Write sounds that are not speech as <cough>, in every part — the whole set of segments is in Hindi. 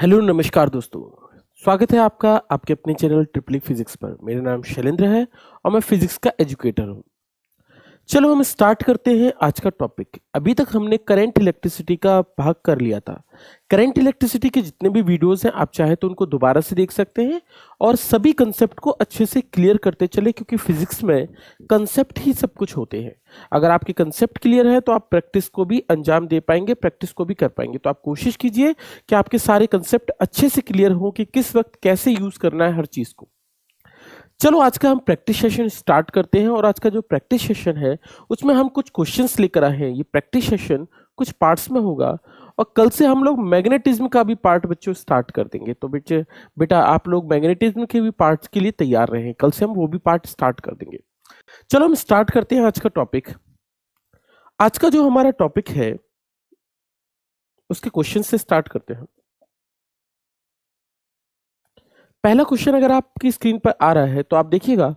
हेलो नमस्कार दोस्तों स्वागत है आपका आपके अपने चैनल ट्रिपलिक फिजिक्स पर मेरा नाम शैलेंद्र है और मैं फिजिक्स का एजुकेटर हूँ चलो हम स्टार्ट करते हैं आज का टॉपिक अभी तक हमने करंट इलेक्ट्रिसिटी का भाग कर लिया था करंट इलेक्ट्रिसिटी के जितने भी वीडियोस हैं आप चाहे तो उनको दोबारा से देख सकते हैं और सभी कंसेप्ट को अच्छे से क्लियर करते चले क्योंकि फिजिक्स में कंसेप्ट ही सब कुछ होते हैं अगर आपके कंसेप्ट क्लियर है तो आप प्रैक्टिस को भी अंजाम दे पाएंगे प्रैक्टिस को भी कर पाएंगे तो आप कोशिश कीजिए कि आपके सारे कंसेप्ट अच्छे से क्लियर हों कि किस वक्त कैसे यूज़ करना है हर चीज़ को चलो आज का हम प्रैक्टिस सेशन स्टार्ट करते हैं और आज का जो प्रैक्टिस सेशन है उसमें हम कुछ क्वेश्चंस लेकर आए हैं ये प्रैक्टिस सेशन कुछ पार्ट्स में होगा और कल से हम लोग मैग्नेटिज्म का भी पार्ट बच्चों स्टार्ट कर देंगे तो बच्चे बेटा आप लोग मैग्नेटिज्म के भी पार्ट्स के लिए तैयार रहें कल से हम वो भी पार्ट स्टार्ट कर देंगे चलो हम स्टार्ट करते हैं आज का टॉपिक आज का जो हमारा टॉपिक है उसके क्वेश्चन से स्टार्ट करते हैं पहला क्वेश्चन अगर आपकी स्क्रीन पर आ रहा है तो आप देखिएगा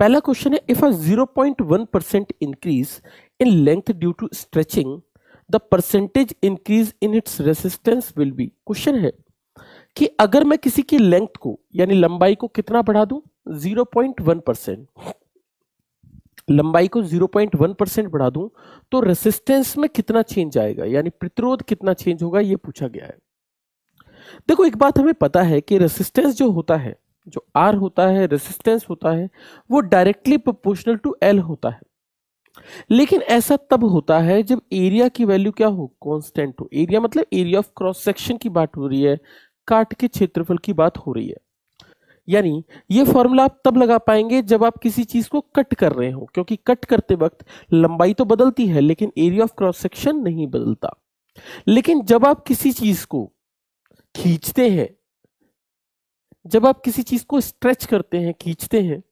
पहला क्वेश्चन है if a 0.1 percent increase in length due to stretching the percentage increase in its resistance will be question है कि अगर मैं किसी की लेंथ को यानी लंबाई को कितना बढ़ा पॉइंट 0.1 परसेंट लंबाई को 0.1 परसेंट बढ़ा दू तो रेसिस्टेंस में कितना चेंज आएगा यानी प्रतिरोध कितना चेंज होगा यह पूछा गया है देखो एक बात हमें पता है कि रेसिस्टेंस जो होता है जो आर होता है रेसिस्टेंस होता है वो डायरेक्टली प्रोपोर्शनल टू एल होता है लेकिन ऐसा तब होता है जब एरिया की वैल्यू क्या हो कांस्टेंट हो एरिया मतलब एरिया ऑफ क्रॉस सेक्शन की बात हो रही है काट के क्षेत्रफल की बात हो रही है यानी ये फॉर्मूला आप तब लगा पाएंगे जब आप किसी चीज को कट कर रहे हो क्योंकि कट करते वक्त लंबाई तो बदलती है लेकिन एरिया ऑफ क्रॉस सेक्शन नहीं बदलता लेकिन जब आप किसी चीज को खींचते हैं जब आप किसी चीज को स्ट्रेच करते हैं खींचते हैं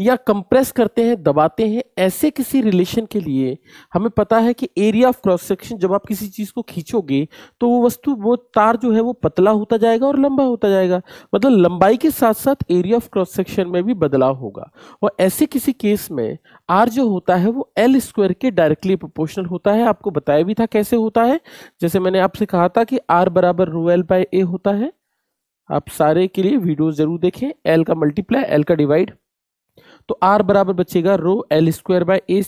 या कंप्रेस करते हैं दबाते हैं ऐसे किसी रिलेशन के लिए हमें पता है कि एरिया ऑफ क्रॉस सेक्शन जब आप किसी चीज़ को खींचोगे तो वो वस्तु वो तार जो है वो पतला होता जाएगा और लंबा होता जाएगा मतलब लंबाई के साथ साथ एरिया ऑफ क्रॉस सेक्शन में भी बदलाव होगा और ऐसे किसी केस में आर जो होता है वो एल स्क्वायर के डायरेक्टली प्रोपोर्शनल होता है आपको बताया भी था कैसे होता है जैसे मैंने आपसे कहा था कि आर बराबर रो एल बाय ए होता है आप सारे के लिए वीडियो जरूर देखें एल का मल्टीप्लाई एल का डिवाइड तो आर बराबर बचेगा rho L square by A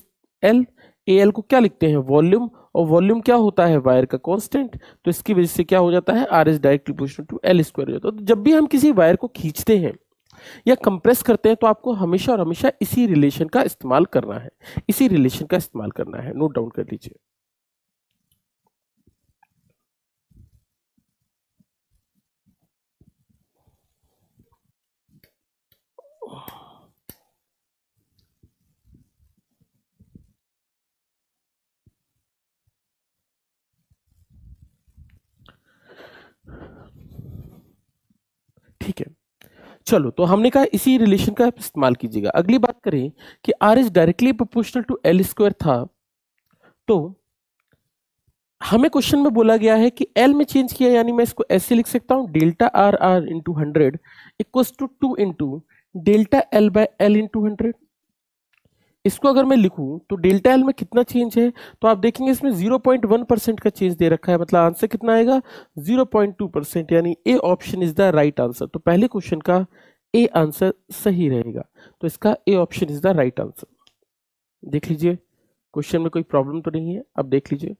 L A L को क्या लिखते हैं वॉल्यूम और वॉल्यूम क्या होता है वायर का कांस्टेंट तो इसकी वजह से क्या हो जाता है R is directly position to L square हो जाता है तो जब भी हम किसी वायर को खींचते हैं या कंप्रेस करते हैं तो आपको हमेशा और हमेशा इसी रिलेशन का इस्तेमाल करना है इसी रिलेशन का इस्तेमाल करना है नोट डाउन कर लीजिए ठीक है चलो तो हमने कहा इसी रिलेशन का आप इस्तेमाल कीजिएगा अगली बात करें कि R is directly proportional to L square था तो हमें क्वेश्चन में बोला गया है कि एल में चेंज किया यानी मैं इसको ऐसे लिख सकता हूं delta R R into hundred equal to two into delta L by L into hundred इसको अगर मैं लिखूं तो डेल्टा एल में कितना चेंज है तो आप देखेंगे इसमें 0.1 परसेंट का चेंज दे रखा है मतलब आंसर कितना आएगा 0.2 परसेंट यानी A option is the right answer तो पहले क्वेश्चन का ए आंसर सही रहेगा तो इसका A option is the right answer देख लीजिए क्वेश्चन में कोई प्रॉब्लम तो नहीं है आप देख लीजिए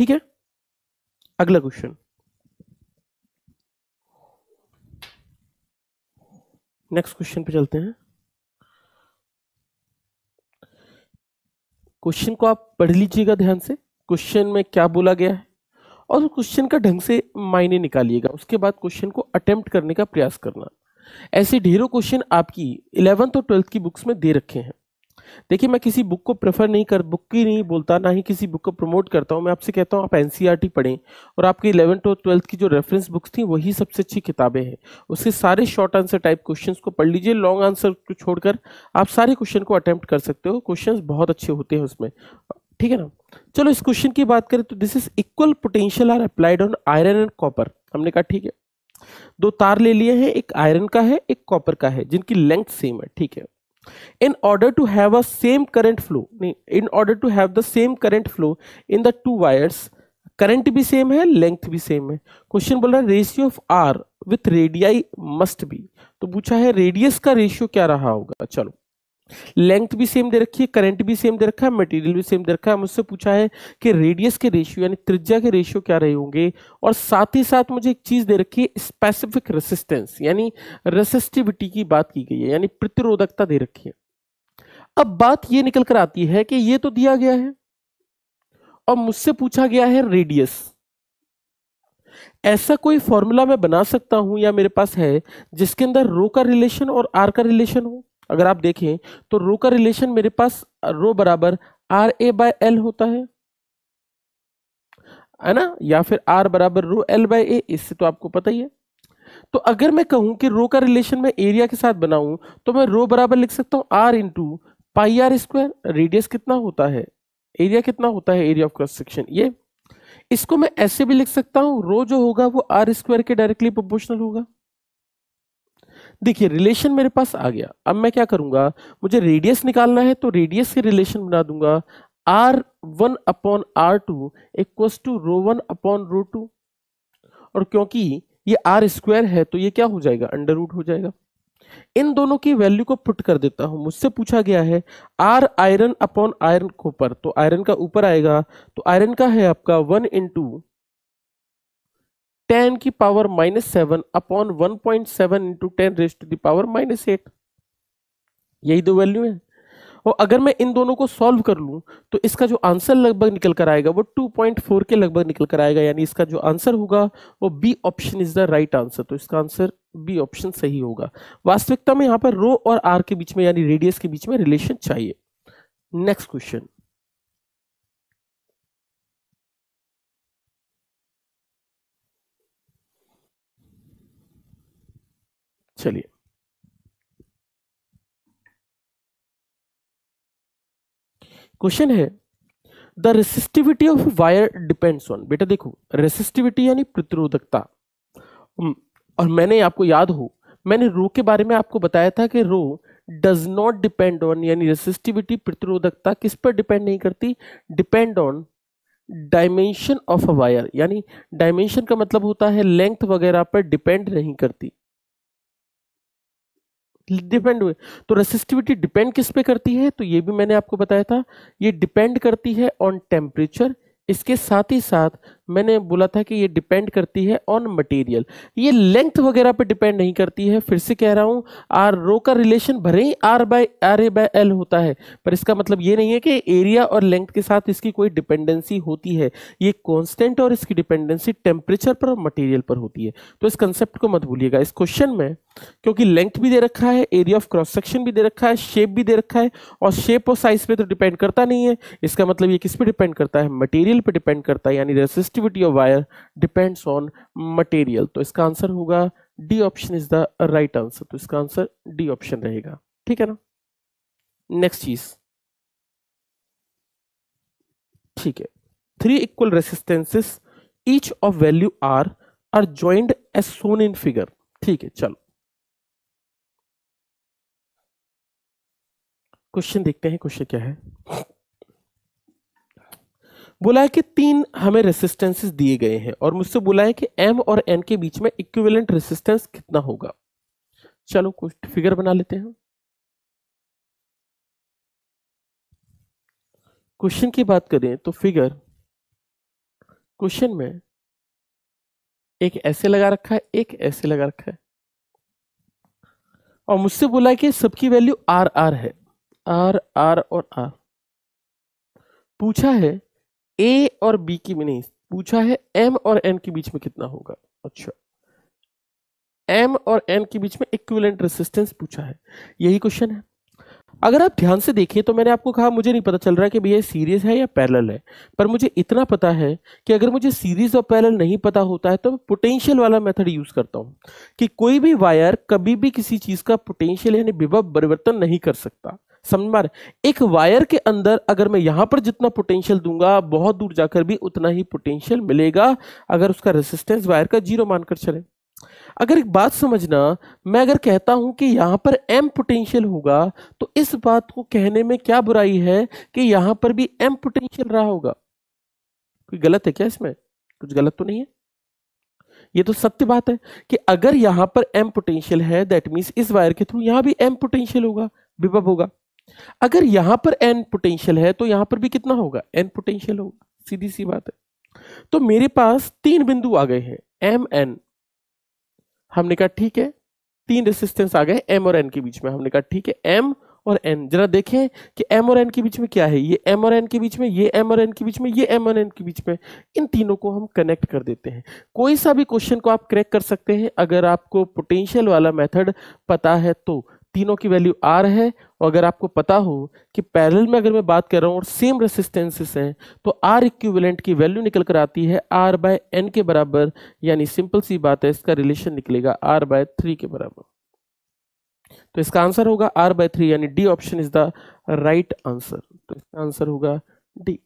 ठीक है अगला क्वेश्चन नेक्स्ट क्वेश्चन पे चलते हैं क्वेश्चन को आप पढ़ लीजिएगा ध्यान से क्वेश्चन में क्या बोला गया है और क्वेश्चन का ढंग से मायने निकालिएगा उसके बाद क्वेश्चन को अटेम्प्ट करने का प्रयास करना ऐसे ढेरों क्वेश्चन आपकी इलेवंथ और ट्वेल्थ की बुक्स में दे रखे हैं देखिए मैं किसी बुक को प्रेफर नहीं कर बुक की नहीं बोलता ना ही किसी बुक को प्रमोट करता हूँ मैं आपसे कहता हूँ आप एन e पढ़ें और आपकी इलेवंथ और ट्वेल्थ की जो रेफरेंस बुक्स थी वही सबसे अच्छी किताबें हैं उसके सारे शॉर्ट आंसर टाइप क्वेश्चन को पढ़ लीजिए लॉन्ग आंसर को छोड़कर आप सारे क्वेश्चन को अटैम्प्ट कर सकते हो क्वेश्चन बहुत अच्छे होते हैं उसमें ठीक है ना चलो इस क्वेश्चन की बात करें तो this is equal potential R applied on iron and copper हमने कहा ठीक है दो तार ले लिए हैं एक आयरन का है एक कॉपर का है जिनकी लेंथ सेम है ठीक है in order to have a same current flow नहीं in order to have the same current flow in the two wires current भी सेम है लेंथ भी सेम है क्वेश्चन बोल रहा है ratio of R with radii must be तो पूछा है रेडियस का रेशियो क्या रहा होगा चलो लेंथ भी सेम दे रखी है करंट भी सेम दे रखा है मटेरियल भी सेम दे रखा है मुझसे पूछा है कि रेडियस के रेशियो यानी त्रिज्या के रेशियो क्या रहे होंगे और साथ ही साथ मुझे एक चीज दे रखी है स्पेसिफिक रेसिस्टेंस यानी रेसिस्टिविटी की बात की गई है यानी प्रतिरोधकता दे रखी है अब बात यह निकल कर आती है कि ये तो दिया गया है और मुझसे पूछा गया है रेडियस ऐसा कोई फॉर्मूला मैं बना सकता हूं या मेरे पास है जिसके अंदर रो का रिलेशन और आर का रिलेशन हो अगर आप देखें तो रो का रिलेशन मेरे पास रो बराबर आर ए बाय एल होता है है ना या फिर आर बराबर रो एल बाय ए इससे तो आपको पता ही है तो अगर मैं कहूं कि रो का रिलेशन मैं एरिया के साथ बनाऊं तो मैं रो बराबर लिख सकता हूं R into pi R square radius कितना होता है एरिया कितना होता है एरिया ऑफ क्रॉस सेक्शन ये इसको मैं ऐसे भी लिख सकता हूं रो जो होगा वो आर स्क्वायर के डायरेक्टली प्रोपोर्शनल होगा देखिए रिलेशन मेरे पास आ गया अब मैं क्या करूंगा मुझे रेडियस निकालना है तो रेडियस के रिलेशन बना दूंगा R one upon R two equals to rho one upon rho two और क्योंकि ये आर स्क्वायर है तो ये क्या हो जाएगा अंडर रूट हो जाएगा इन दोनों की वैल्यू को पुट कर देता हूं मुझसे पूछा गया है R iron upon iron copper तो आयरन का ऊपर आएगा तो आयरन का है आपका वन इन टू टेन की power minus seven upon one point seven into ten raise to the power minus eight यही दो वैल्यू है और अगर मैं इन दोनों को सॉल्व कर लूं तो इसका जो आंसर लगभग निकल कर आएगा वो 2.4 के लगभग निकल कर आएगा यानी इसका जो आंसर होगा वो B option is the right answer तो इसका आंसर बी ऑप्शन सही होगा वास्तविकता में यहाँ पर रो और आर के बीच में यानी रेडियस के बीच में रिलेशन चाहिए नेक्स्ट क्वेश्चन चलिए क्वेश्चन है the resistivity of wire depends on बेटा देखो रेसिस्टिविटी यानी प्रतिरोधकता और मैंने आपको याद हो मैंने रो के बारे में आपको बताया था कि rho does not depend on यानी रेसिस्टिविटी प्रतिरोधकता किस पर डिपेंड नहीं करती depend on dimension of a wire यानी डायमेंशन का मतलब होता है लेंथ वगैरह पर डिपेंड नहीं करती डिपेंड हुए तो रेसिस्टिविटी डिपेंड किस पे करती है तो ये भी मैंने आपको बताया था ये डिपेंड करती है ऑन टेम्परेचर इसके साथ ही साथ मैंने बोला था कि ये डिपेंड करती है ऑन मटेरियल ये लेंथ वगैरह पे डिपेंड नहीं करती है फिर से कह रहा हूँ आर रो का रिलेशन भरे ही R by R A by L होता है पर इसका मतलब ये नहीं है कि एरिया और लेंथ के साथ इसकी कोई डिपेंडेंसी होती है ये कॉन्स्टेंट और इसकी डिपेंडेंसी टेम्परेचर पर और मटेरियल पर होती है तो इस कंसेप्ट को मत भूलिएगा इस क्वेश्चन में क्योंकि लेंथ भी दे रखा है एरिया ऑफ क्रॉस सेक्शन भी दे रखा है शेप भी दे रखा है और शेप और साइज पे तो डिपेंड करता नहीं है इसका मतलब ये किस पे डिपेंड करता है मटेरियल पे डिपेंड करता है यानी resistive conductivity of wire depends on material तो इसका आंसर होगा D option is the right answer तो इसका आंसर डी ऑप्शन रहेगा ठीक है ना नेक्स्ट चीज ठीक है three equal resistances each of value R R joined as shown in figure ठीक है चलो क्वेश्चन देखते हैं क्वेश्चन क्या है बोला है कि तीन हमें रेसिस्टेंसेस दिए गए हैं और मुझसे बोला है कि एम और एन के बीच में इक्विवेलेंट रेसिस्टेंस कितना होगा चलो कुछ फिगर बना लेते हैं क्वेश्चन की बात करें तो फिगर क्वेश्चन में एक ऐसे लगा रखा है एक ऐसे लगा रखा है और मुझसे बोला कि सबकी वैल्यू आर आर है आर आर और आर पूछा है ए और बी की भी नहीं पूछा है एम और एन के बीच में कितना होगा अच्छा एम और एन के बीच में इक्विवेलेंट रेसिस्टेंस पूछा है यही क्वेश्चन है अगर आप ध्यान से देखिए तो मैंने आपको कहा मुझे नहीं पता चल रहा है कि भैया सीरीज है या पैरेलल है पर मुझे इतना पता है कि अगर मुझे सीरीज और पैरेलल नहीं पता होता है तो मैं पोटेंशियल वाला मेथड यूज करता हूं कि कोई भी वायर कभी भी किसी चीज का पोटेंशियल यानी विभव परिवर्तन नहीं कर सकता समझ मार एक वायर के अंदर अगर मैं यहां पर जितना पोटेंशियल दूंगा बहुत दूर जाकर भी उतना ही पोटेंशियल मिलेगा अगर उसका रेसिस्टेंस वायर का जीरो मानकर चले अगर एक बात समझना मैं अगर कहता हूं कि यहां पर एम पोटेंशियल होगा तो इस बात को कहने में क्या बुराई है कि यहां पर भी एम पोटेंशियल रहा होगा कोई गलत है क्या इसमें कुछ गलत तो नहीं है ये तो सत्य बात है कि अगर यहां पर एम पोटेंशियल है दैट मीन्स इस वायर के थ्रू यहां भी एम पोटेंशियल होगा विभव होगा अगर यहां पर एन पोटेंशियल है तो यहां पर भी कितना होगा एन पोटेंशियल होगा सीधी सी बात है तो मेरे पास तीन बिंदु आ गए हैं एम एन हमने कहा ठीक है तीन रेसिस्टेंस आ गए एम और एन के बीच में हमने कहा ठीक है एम और एन जरा देखें कि एम और एन के बीच में क्या है ये एम और एन के बीच में ये एम और एन के बीच में ये एम और एन के बीच में इन तीनों को हम कनेक्ट कर देते हैं कोई सा भी क्वेश्चन को आप क्रैक कर सकते हैं अगर आपको पोटेंशियल वाला मेथड पता है तो तीनों की वैल्यू आर है और अगर आपको पता हो कि पैरेलल में अगर मैं बात कर रहा हूँ और सेम रेसिस्टेंसेस हैं तो आर इक्विवेलेंट की वैल्यू निकल कर आती है आर बाय एन के बराबर यानी सिंपल सी बात है इसका रिलेशन निकलेगा आर बाय थ्री के बराबर तो इसका आंसर होगा आर बाय थ्री यानी D option is the right answer तो इसका आंसर होगा डी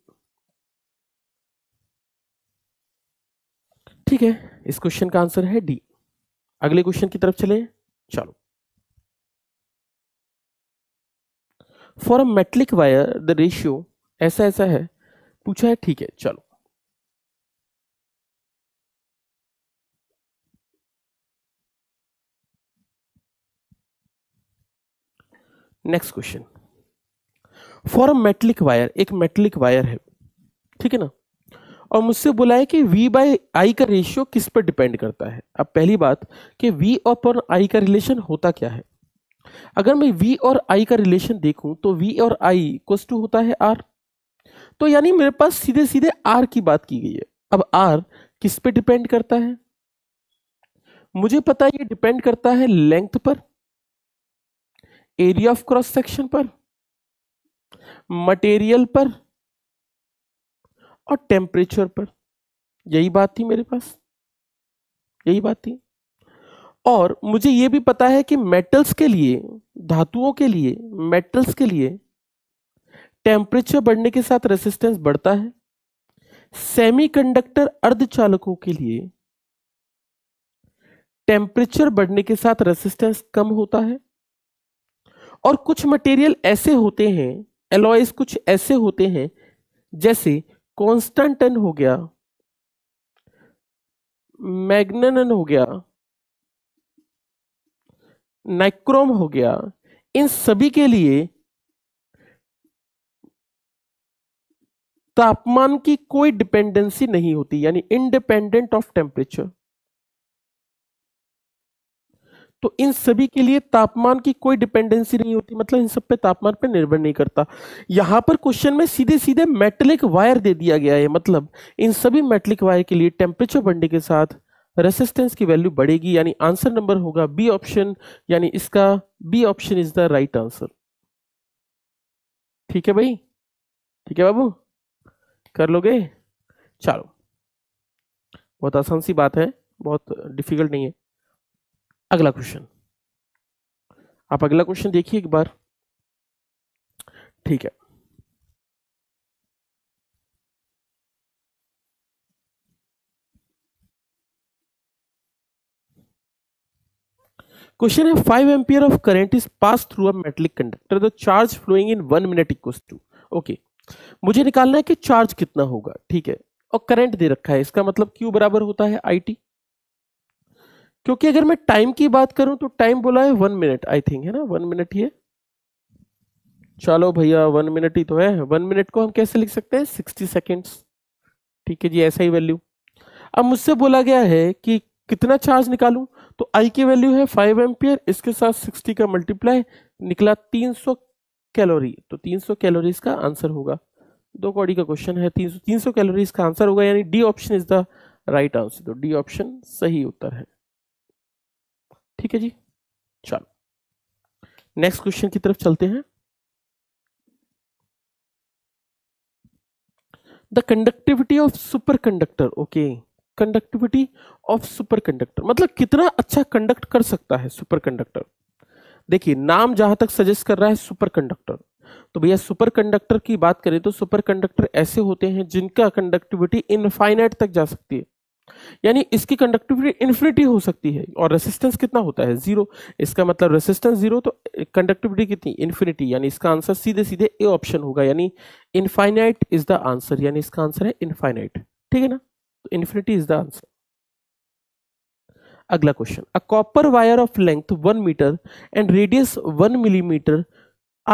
ठीक है इस क्वेश्चन का आंसर है डी अगले क्वेश्चन की तरफ चले चलो for a metallic wire the ratio ऐसा ऐसा है पूछा है ठीक है चलो next question for a metallic wire एक मेटलिक वायर है ठीक है ना और मुझसे बोला है कि V बाय I का रेशियो किस पर डिपेंड करता है अब पहली बात कि V और आई का रिलेशन होता क्या है अगर मैं वी और आई का रिलेशन देखूं तो वी और आई इक्वस टू होता है आर तो यानी मेरे पास सीधे सीधे आर की बात की गई है अब आर किस पे डिपेंड करता है मुझे पता है ये डिपेंड करता है लेंथ पर एरिया ऑफ क्रॉस सेक्शन पर मटेरियल पर और टेम्परेचर पर यही बात थी मेरे पास यही बात थी और मुझे ये भी पता है कि मेटल्स के लिए धातुओं के लिए मेटल्स के लिए टेम्परेचर बढ़ने के साथ रेसिस्टेंस बढ़ता है सेमीकंडक्टर अर्धचालकों के लिए टेम्परेचर बढ़ने के साथ रेसिस्टेंस कम होता है और कुछ मटेरियल ऐसे होते हैं एलॉयज कुछ ऐसे होते हैं जैसे कॉन्स्टेंटन हो गया मैग्नन हो गया नाइक्रोम हो गया इन सभी के लिए तापमान की कोई डिपेंडेंसी नहीं होती यानी इंडिपेंडेंट ऑफ टेम्परेचर तो इन सभी के लिए तापमान की कोई डिपेंडेंसी नहीं होती मतलब इन सब पे तापमान पे निर्भर नहीं करता यहां पर क्वेश्चन में सीधे सीधे मेटलिक वायर दे दिया गया है मतलब इन सभी मेटलिक वायर के लिए टेम्परेचर बढ़ने के साथ रेसिस्टेंस की वैल्यू बढ़ेगी यानी आंसर नंबर होगा बी ऑप्शन यानी इसका B option is the right answer ठीक है भाई ठीक है बाबू कर लोगे चलो बहुत आसान सी बात है बहुत डिफिकल्ट नहीं है अगला क्वेश्चन आप अगला क्वेश्चन देखिए एक बार ठीक है क्वेश्चन है five ampere of current is pass through a metallic conductor the charge flowing in one minute equals to okay मुझे निकालना है कि चार्ज कितना होगा ठीक है और करंट दे रखा है इसका मतलब क्यू बराबर होता है आई टी क्योंकि अगर मैं टाइम की बात करूं तो टाइम बोला है वन मिनट आई थिंक है ना वन मिनट ही है चलो भैया वन मिनट ही तो है वन मिनट को हम कैसे लिख सकते हैं सिक्सटी सेकेंड्स ठीक है जी ऐसा ही वैल्यू अब मुझसे बोला गया है कि कितना चार्ज निकालूं तो आई की वैल्यू है फाइव एम्पियर इसके साथ सिक्सटी का मल्टीप्लाई निकला तीन सौ कैलोरी तो तीन सौ कैलोरीज का आंसर होगा दो कौड़ी का क्वेश्चन है तीन सौ तीन सौ कैलोरीज का आंसर होगा यानी D option is the right answer तो डी ऑप्शन सही उत्तर है ठीक है जी चलो नेक्स्ट क्वेश्चन की तरफ चलते हैं the conductivity of super conductor okay okay. Conductivity of super conductor मतलब कितना अच्छा कंडक्ट कर सकता है सुपर कंडक्टर देखिए नाम जहां तक सजेस्ट कर रहा है सुपर कंडक्टर तो भैया सुपर कंडक्टर की बात करें तो सुपर कंडक्टर ऐसे होते हैं जिनका कंडक्टिविटी इनफाइनाइट तक जा सकती है यानी इसकी कंडक्टिविटी इन्फिनिटी हो सकती है और रेसिस्टेंस कितना होता है जीरो इसका मतलब रेसिस्टेंस जीरो तो कंडक्टिविटी कितनी इन्फिनिटी यानी इसका आंसर सीधे सीधे ए ऑप्शन होगा यानी इनफाइनाइट इज द आंसर यानी इसका आंसर है इनफाइनाइट ठीक है ना तो इन्फिनिटी इज द आंसर अगला question a copper wire of length one metre and radius one millimetre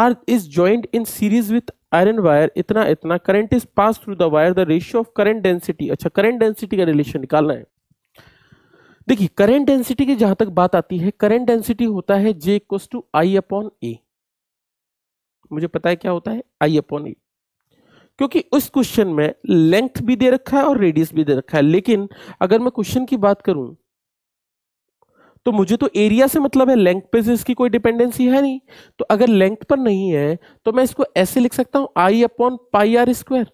R is joined in series with iron wire इतना इतना current is pass through the wire the ratio of current density अच्छा करंट डेंसिटी का रिलेशन निकालना है देखिए करंट डेंसिटी की जहां तक बात आती है करंट डेंसिटी होता है जे इक्व टू आई अपॉन ए मुझे पता है क्या होता है आई अपॉन ए क्योंकि उस क्वेश्चन में लेंथ भी दे रखा है और रेडियस भी दे रखा है लेकिन अगर मैं क्वेश्चन की बात करूं तो मुझे तो एरिया से मतलब है लेंथ पे से इसकी कोई डिपेंडेंसी है नहीं तो अगर लेंथ पर नहीं है तो मैं इसको ऐसे लिख सकता हूं I upon pi R square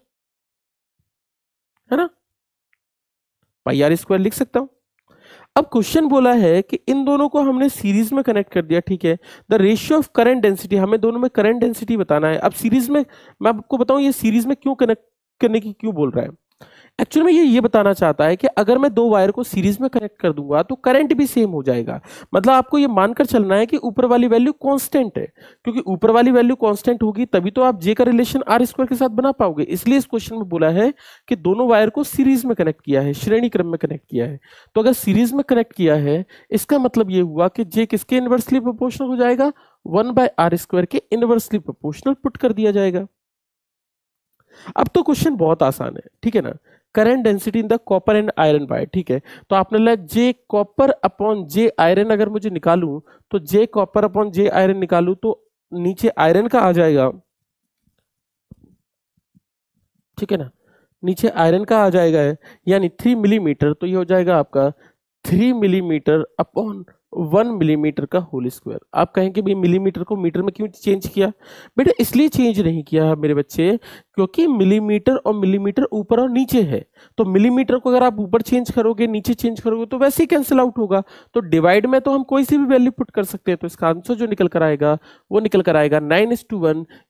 है ना पाई आर स्क्वायर लिख सकता हूं अब क्वेश्चन बोला है कि इन दोनों को हमने सीरीज में कनेक्ट कर दिया ठीक है the ratio of current density हमें दोनों में करंट डेंसिटी बताना है अब सीरीज में मैं आपको बताऊं ये सीरीज में क्यों कनेक्ट करने की क्यों बोल रहा है एक्चुअली में ये ये बताना चाहता है कि अगर मैं दो वायर को सीरीज में कनेक्ट कर दूंगा तो करंट भी सेम हो जाएगा मतलब आपको ये मानकर चलना है कि ऊपर वाली वैल्यू कांस्टेंट है क्योंकि ऊपर वाली वैल्यू कांस्टेंट होगी तभी तो आप जे का रिलेशन आर स्क्वायर के साथ बना पाओगे इसलिए इस क्वेश्चन में बोला है कि दोनों वायर को सीरीज में कनेक्ट किया है श्रेणी क्रम में कनेक्ट किया है तो अगर सीरीज में कनेक्ट किया है इसका मतलब ये हुआ कि जे किसके इन्वर्सली प्रोपोर्शनल हो जाएगा वन बाय आर स्क्वायर के इन्वर्सली प्रोपोर्शनल पुट कर दिया जाएगा अब तो क्वेश्चन बहुत आसान है ठीक है ना current density in the copper and iron by ठीक है तो आपने लिया J copper upon J iron अगर मुझे निकालू तो J copper upon J iron निकालू तो नीचे आयरन का आ जाएगा ठीक है ना नीचे आयरन का आ जाएगा यानी थ्री मिलीमीटर तो ये हो जाएगा आपका three millimetre upon one millimetre का होल स्क्वायर आप कहें कि भाई मिलीमीटर को मीटर में क्यों चेंज किया बेटा इसलिए चेंज नहीं किया है मेरे बच्चे क्योंकि मिलीमीटर और मिलीमीटर ऊपर और नीचे है तो मिलीमीटर को अगर आप ऊपर चेंज करोगे नीचे चेंज करोगे तो वैसे ही कैंसिल आउट होगा तो डिवाइड में तो हम कोई सी भी वैल्यू पुट कर सकते हैं तो इसका आंसर जो निकल कर आएगा वो निकल कर आएगा नाइन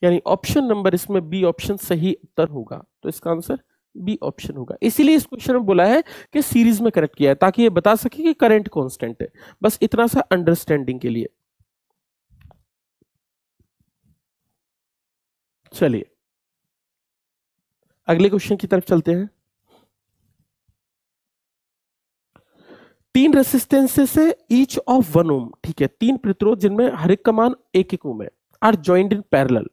यानी ऑप्शन नंबर इसमें बी ऑप्शन सही उत्तर होगा तो इसका आंसर बी ऑप्शन होगा इसीलिए इस क्वेश्चन में बोला है कि सीरीज में कनेक्ट किया है ताकि ये बता सके कि करंट कांस्टेंट है बस इतना सा अंडरस्टैंडिंग के लिए चलिए अगले क्वेश्चन की तरफ चलते हैं तीन रेसिस्टेंसेस है ईच ऑफ वन ओम ठीक है तीन प्रतिरोध जिनमें हर एक का मान एक एक ओम है आर ज्वाइंट इन पैरल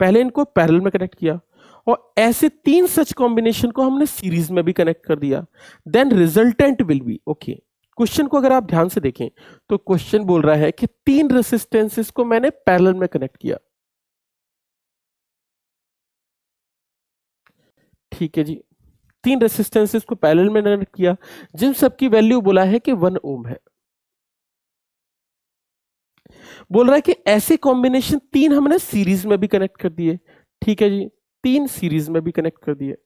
पहले इनको पैरल में कनेक्ट किया और ऐसे तीन सच कॉम्बिनेशन को हमने सीरीज में भी कनेक्ट कर दिया then resultant will be okay question को अगर आप ध्यान से देखें तो क्वेश्चन बोल रहा है कि तीन रेसिस्टेंसेस को मैंने पैरेलल में कनेक्ट किया ठीक है जी तीन रेसिस्टेंसेस को पैरेलल में कनेक्ट किया जिन सब की वैल्यू बोला है कि वन ओम है बोल रहा है कि ऐसे कॉम्बिनेशन तीन हमने सीरीज में भी कनेक्ट कर दिए ठीक है जी तीन सीरीज में भी कनेक्ट कर दिए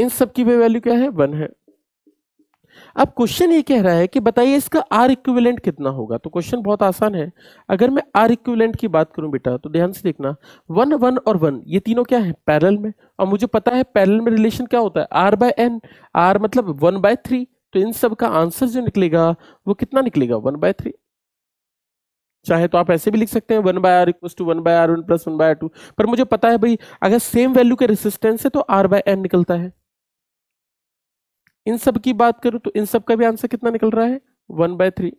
इन सब की वे वैल्यू क्या है वन है अब क्वेश्चन ये कह रहा है कि बताइए इसका आर इक्विवेलेंट कितना होगा तो क्वेश्चन बहुत आसान है अगर मैं आर इक्विवेलेंट की बात करूं बेटा तो ध्यान से देखना वन वन और वन ये तीनों क्या है पैरल में और मुझे पता है पैरल में रिलेशन क्या होता है आर बाय एन आर मतलब वन बाय थ्री तो इन सब का आंसर जो निकलेगा वो कितना निकलेगा वन बाय थ्री चाहे तो आप ऐसे भी लिख सकते हैं one by R equal to one by R one plus one by two पर मुझे पता है भाई अगर सेम वैल्यू के रेसिस्टेंस है तो आर बाय एन निकलता है इन सब की बात करूं तो इन सब का भी आंसर कितना निकल रहा है वन बाय थ्री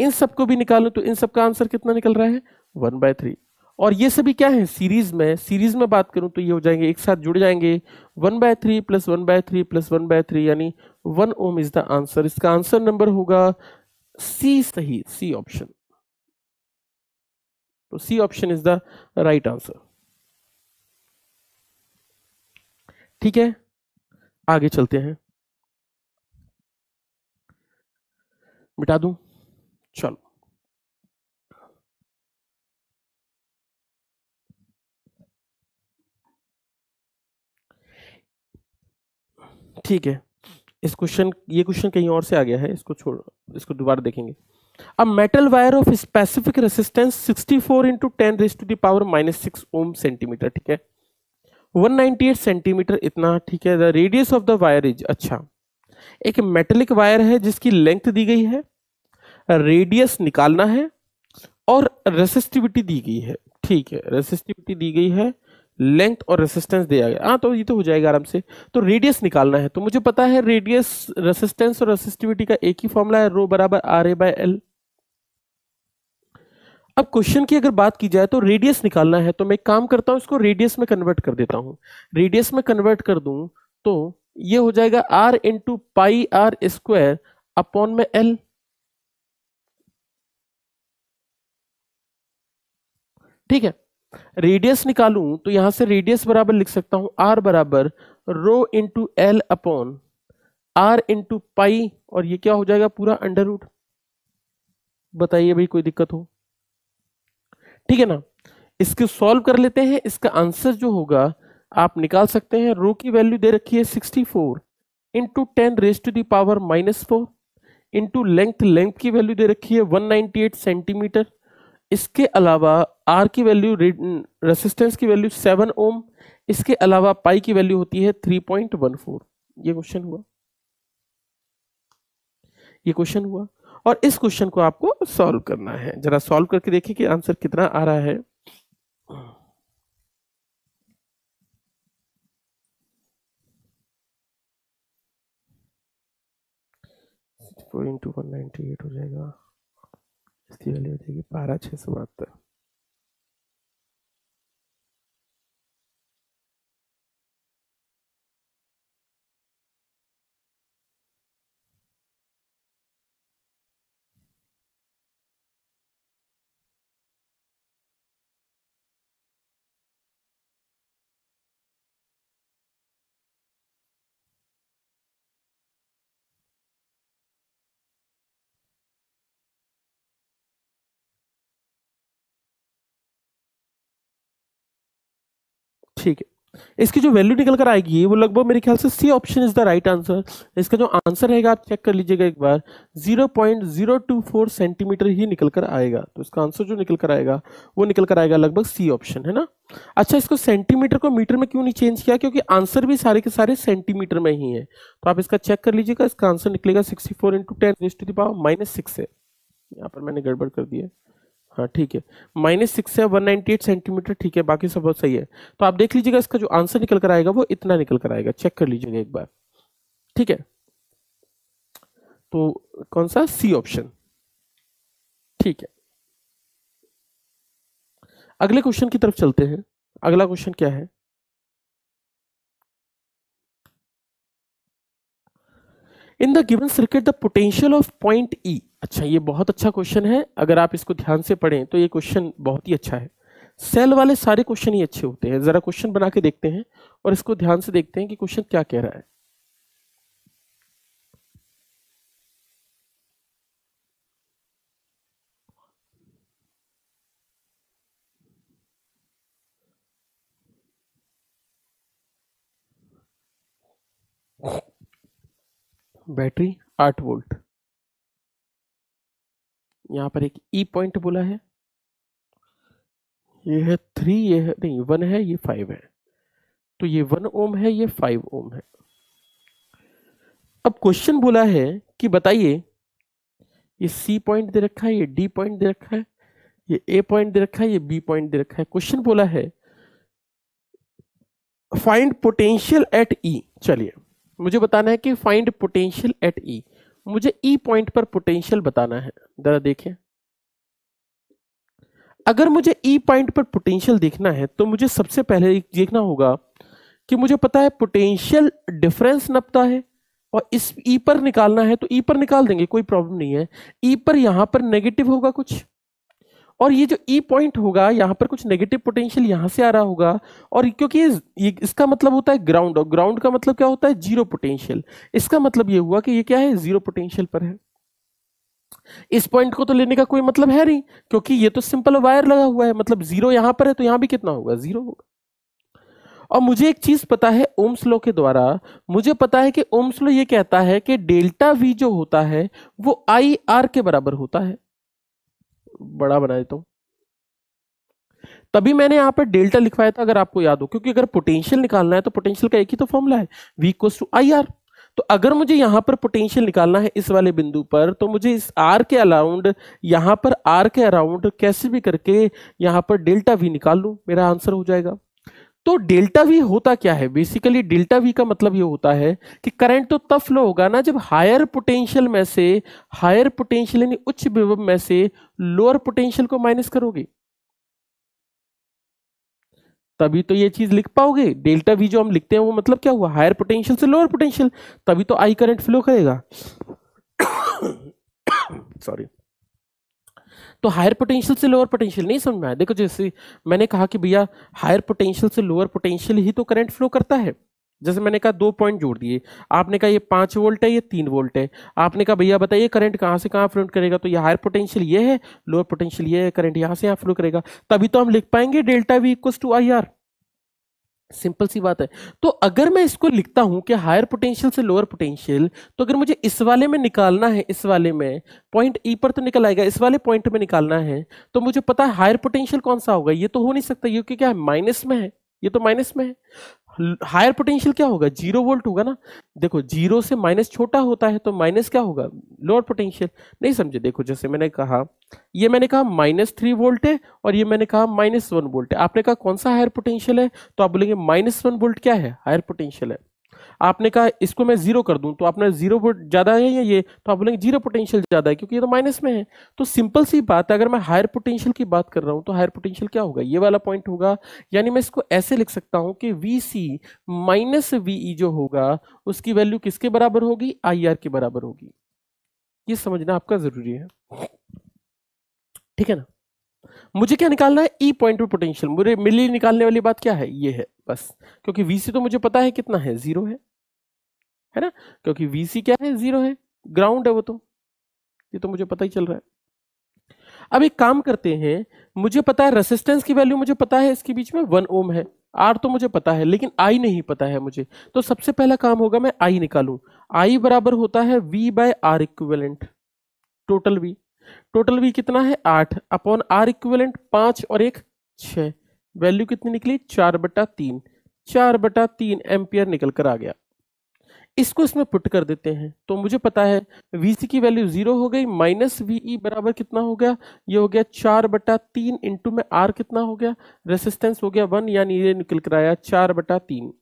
इन सब को भी निकालू तो इन सब का आंसर कितना निकल रहा है वन बाय थ्री और ये सभी क्या है सीरीज में सीरीज में बात करूं तो ये हो जाएंगे एक साथ जुड़ जाएंगे one by three plus one by three plus one by three यानी one ohm is the answer इसका आंसर नंबर होगा सी सही सी ऑप्शन तो C option is the right answer ठीक है आगे चलते हैं मिटा दूं चलो ठीक है इस क्वेश्चन ये क्वेश्चन कहीं और से आ गया है इसको छोड़ इसको दोबारा देखेंगे अब metal wire of specific resistance 64 four into ten raise to the power minus six ohm centimetre ठीक है 198 सेंटीमीटर इतना ठीक है the radius of the wire is अच्छा एक मेटलिक वायर है जिसकी लेंथ दी गई है रेडियस निकालना है और रेसिस्टिविटी दी गई है ठीक है रेसिस्टिविटी दी गई है लेंथ और रेसिस्टेंस दिया गया हाँ तो ये तो हो जाएगा आराम से तो रेडियस निकालना है तो मुझे पता है रेडियस रेसिस्टेंस और रेसिस्टिविटी का एक ही फॉर्मूला है रो बराबर आर ए बाय एल अब क्वेश्चन की अगर बात की जाए तो रेडियस निकालना है तो मैं एक काम करता हूं इसको रेडियस में कन्वर्ट कर देता हूं रेडियस में कन्वर्ट कर दूं तो ये हो जाएगा R into pi R square upon में एल ठीक है रेडियस निकालूं तो यहां से रेडियस बराबर लिख सकता हूं आर बराबर rho into L upon R into pi और ये क्या हो जाएगा पूरा अंडर रूट बताइए भाई कोई दिक्कत हो ठीक है ना इसको सॉल्व कर लेते हैं इसका आंसर जो होगा आप निकाल सकते हैं रो की वैल्यू दे रखी है sixty four into ten raise to the power minus four into length length की वैल्यू दे रखी है वन एट सेंटीमीटर इसके अलावा आर की वैल्यू रेसिस्टेंस की वैल्यू सेवन ओम इसके अलावा पाई की वैल्यू होती है थ्री पॉइंट वन फोर ये क्वेश्चन हुआ ये क्वेश्चन हुआ और इस क्वेश्चन को आपको सॉल्व करना है जरा सॉल्व करके देखिए कि आंसर कितना आ रहा है इंटू वन नाइनटी एट हो जाएगा इसकी वैल्यू हो जाएगी बारह छह सौ बहत्तर ठीक है इसकी जो वैल्यू निकल कर आएगी वो लगभग मेरे ख्याल से C option is the right answer इसका जो आंसर रहेगा आप चेक कर लीजिएगा एक बार 0.024 सेंटीमीटर ही निकल कर आएगा तो इसका आंसर जो निकल कर आएगा वो निकल कर आएगा लगभग सी ऑप्शन है ना अच्छा इसको सेंटीमीटर को मीटर में क्यों नहीं चेंज किया क्योंकि आंसर भी सारे के सारे सेंटीमीटर में ही है तो आप इसका चेक कर लीजिएगा इसका आंसर निकलेगा sixty four into ten to the power minus six है यहाँ पर मैंने गड़बड़ कर दिया आपका हाँ, ठीक है माइनस सिक्स है वन नाइनटी एट सेंटीमीटर ठीक है बाकी सब बहुत सही है तो आप देख लीजिएगा इसका जो आंसर निकल कर आएगा वो इतना निकल कर आएगा चेक कर लीजिएगा एक बार ठीक है तो कौन सा सी ऑप्शन ठीक है अगले क्वेश्चन की तरफ चलते हैं अगला क्वेश्चन क्या है in the given circuit the potential of point E e. अच्छा ये बहुत अच्छा क्वेश्चन है अगर आप इसको ध्यान से पढ़ें तो ये क्वेश्चन बहुत ही अच्छा है सेल वाले सारे क्वेश्चन ही अच्छे होते हैं ज़रा क्वेश्चन बना के देखते हैं और इसको ध्यान से देखते हैं कि क्वेश्चन क्या कह रहा है बैटरी आठ वोल्ट यहाँ पर एक ई e पॉइंट बोला है ये है थ्री ये है नहीं वन है ये फाइव है तो ये वन ओम है ये फाइव ओम है अब क्वेश्चन बोला है कि बताइए ये सी पॉइंट दे रखा है ये डी पॉइंट दे रखा है ये ए पॉइंट दे रखा है ये बी पॉइंट दे रखा है क्वेश्चन बोला है फाइंड पोटेंशियल एट ई चलिए मुझे बताना है कि फाइंड पोटेंशियल एट ई मुझे ई e पॉइंट पर पोटेंशियल बताना है जरा देखें अगर मुझे ई e पॉइंट पर पोटेंशियल देखना है तो मुझे सबसे पहले देखना होगा कि मुझे पता है पोटेंशियल डिफरेंस नपता है और इस ई e पर निकालना है तो ई e पर निकाल देंगे कोई प्रॉब्लम नहीं है ई e पर यहां पर नेगेटिव होगा कुछ और ये जो ई e पॉइंट होगा यहाँ पर कुछ नेगेटिव पोटेंशियल यहाँ से आ रहा होगा और क्योंकि ये इसका मतलब होता है ग्राउंड और ग्राउंड का मतलब क्या होता है जीरो पोटेंशियल इसका मतलब ये हुआ कि ये क्या है जीरो पोटेंशियल पर है इस पॉइंट को तो लेने का कोई मतलब है नहीं क्योंकि ये तो सिंपल वायर लगा हुआ है मतलब जीरो यहां पर है तो यहां भी कितना होगा जीरो होगा और मुझे एक चीज पता है ओम्स लो के द्वारा मुझे पता है कि ओम्स लो ये कहता है कि डेल्टा वी जो होता है वो आई आर के बराबर होता है बड़ा बना देता हूं तभी मैंने यहां पर डेल्टा लिखवाया था अगर आपको याद हो क्योंकि अगर पोटेंशियल निकालना है तो पोटेंशियल का एक ही तो फॉर्मूला है V equals to I R तो अगर मुझे यहां पर पोटेंशियल निकालना है इस वाले बिंदु पर तो मुझे इस आर के अराउंड यहां पर आर के अराउंड कैसे भी करके यहां पर डेल्टा वी निकाल लू मेरा आंसर हो जाएगा तो डेल्टा वी होता क्या है बेसिकली डेल्टा वी का मतलब ये होता है कि करंट तो तब फ्लो होगा ना जब हायर पोटेंशियल में से हायर पोटेंशियल यानी उच्च विभव में से लोअर पोटेंशियल को माइनस करोगे तभी तो ये चीज लिख पाओगे डेल्टा वी जो हम लिखते हैं वो मतलब क्या हुआ हायर पोटेंशियल से लोअर पोटेंशियल तभी तो आई करंट फ्लो करेगा सॉरी <coughs> तो हायर पोटेंशियल से लोअर पोटेंशियल नहीं समझ में आया देखो जैसे मैंने कहा कि भैया हायर पोटेंशियल से लोअर पोटेंशियल ही तो करंट फ्लो करता है जैसे मैंने कहा दो पॉइंट जोड़ दिए आपने कहा ये पाँच वोल्ट है ये तीन वोल्ट है आपने कहा भैया बताइए करंट कहाँ से कहाँ फ्लो करेगा तो ये हायर पोटेंशियल ये है लोअर पोटेंशियल ये है करंट यहाँ से यहाँ फ्लो करेगा तभी तो हम लिख पाएंगे delta V equal to I R simple सी बात है तो अगर मैं इसको लिखता हूं कि हायर पोटेंशियल से लोअर पोटेंशियल तो अगर मुझे इस वाले में निकालना है इस वाले में पॉइंट ई e पर तो निकल आएगा इस वाले पॉइंट में निकालना है तो मुझे पता है हायर पोटेंशियल कौन सा होगा ये तो हो नहीं सकता ये क्योंकि क्या है माइनस में है ये तो माइनस में है हायर पोटेंशियल क्या होगा जीरो वोल्ट होगा ना देखो जीरो से माइनस छोटा होता है तो माइनस क्या होगा लोअर पोटेंशियल नहीं समझे देखो जैसे मैंने कहा ये मैंने कहा माइनस थ्री वोल्ट है और ये मैंने कहा माइनस वन वोल्ट है आपने कहा कौन सा हायर पोटेंशियल है तो आप बोलेंगे माइनस वन वोल्ट क्या है हायर पोटेंशियल है आपने कहा इसको मैं जीरो कर दूं तो आपने जीरो ज़्यादा है या ये तो आप बोलेंगे जीरो पोटेंशियल ज़्यादा है क्योंकि ये तो माइनस में है तो सिंपल सी बात है अगर मैं हायर पोटेंशियल की बात कर रहा हूं तो हायर पोटेंशियल क्या होगा ये वाला पॉइंट होगा यानी मैं इसको ऐसे लिख सकता हूं कि वी सी माइनस वी जो होगा उसकी वैल्यू किसके बराबर होगी आई आर के बराबर होगी ये समझना आपका ज़रूरी है ठीक है ना मुझे क्या निकालना है ई पॉइंट पे पोटेंशियल मुझे मिली निकालने वाली बात क्या है ये है बस क्योंकि वी तो मुझे पता है कितना है जीरो है है ना क्योंकि वी सी क्या है जीरो है ग्राउंड है वो तो ये तो मुझे पता ही चल रहा है अब एक काम करते हैं मुझे पता है रेसिस्टेंस की वैल्यू मुझे पता है इसके बीच में वन ओम है आर तो मुझे पता है लेकिन आई नहीं पता है मुझे तो सबसे पहला काम होगा मैं आई निकालू आई बराबर होता है V by R equivalent total V total भी कितना है आठ अपॉन आर इक्विवेलेंट पांच और एक छ वैल्यू कितनी निकली चार बटा तीन चार बटा तीन एम्पियर निकल कर आ गया इसको इसमें पुट कर देते हैं तो मुझे पता है VC की वैल्यू जीरो हो गई माइनस VE बराबर कितना हो गया ये हो गया चार बटा तीन इंटू में आर कितना हो गया रेसिस्टेंस हो गया वन यानी ये निकल कर आया चार बटा तीन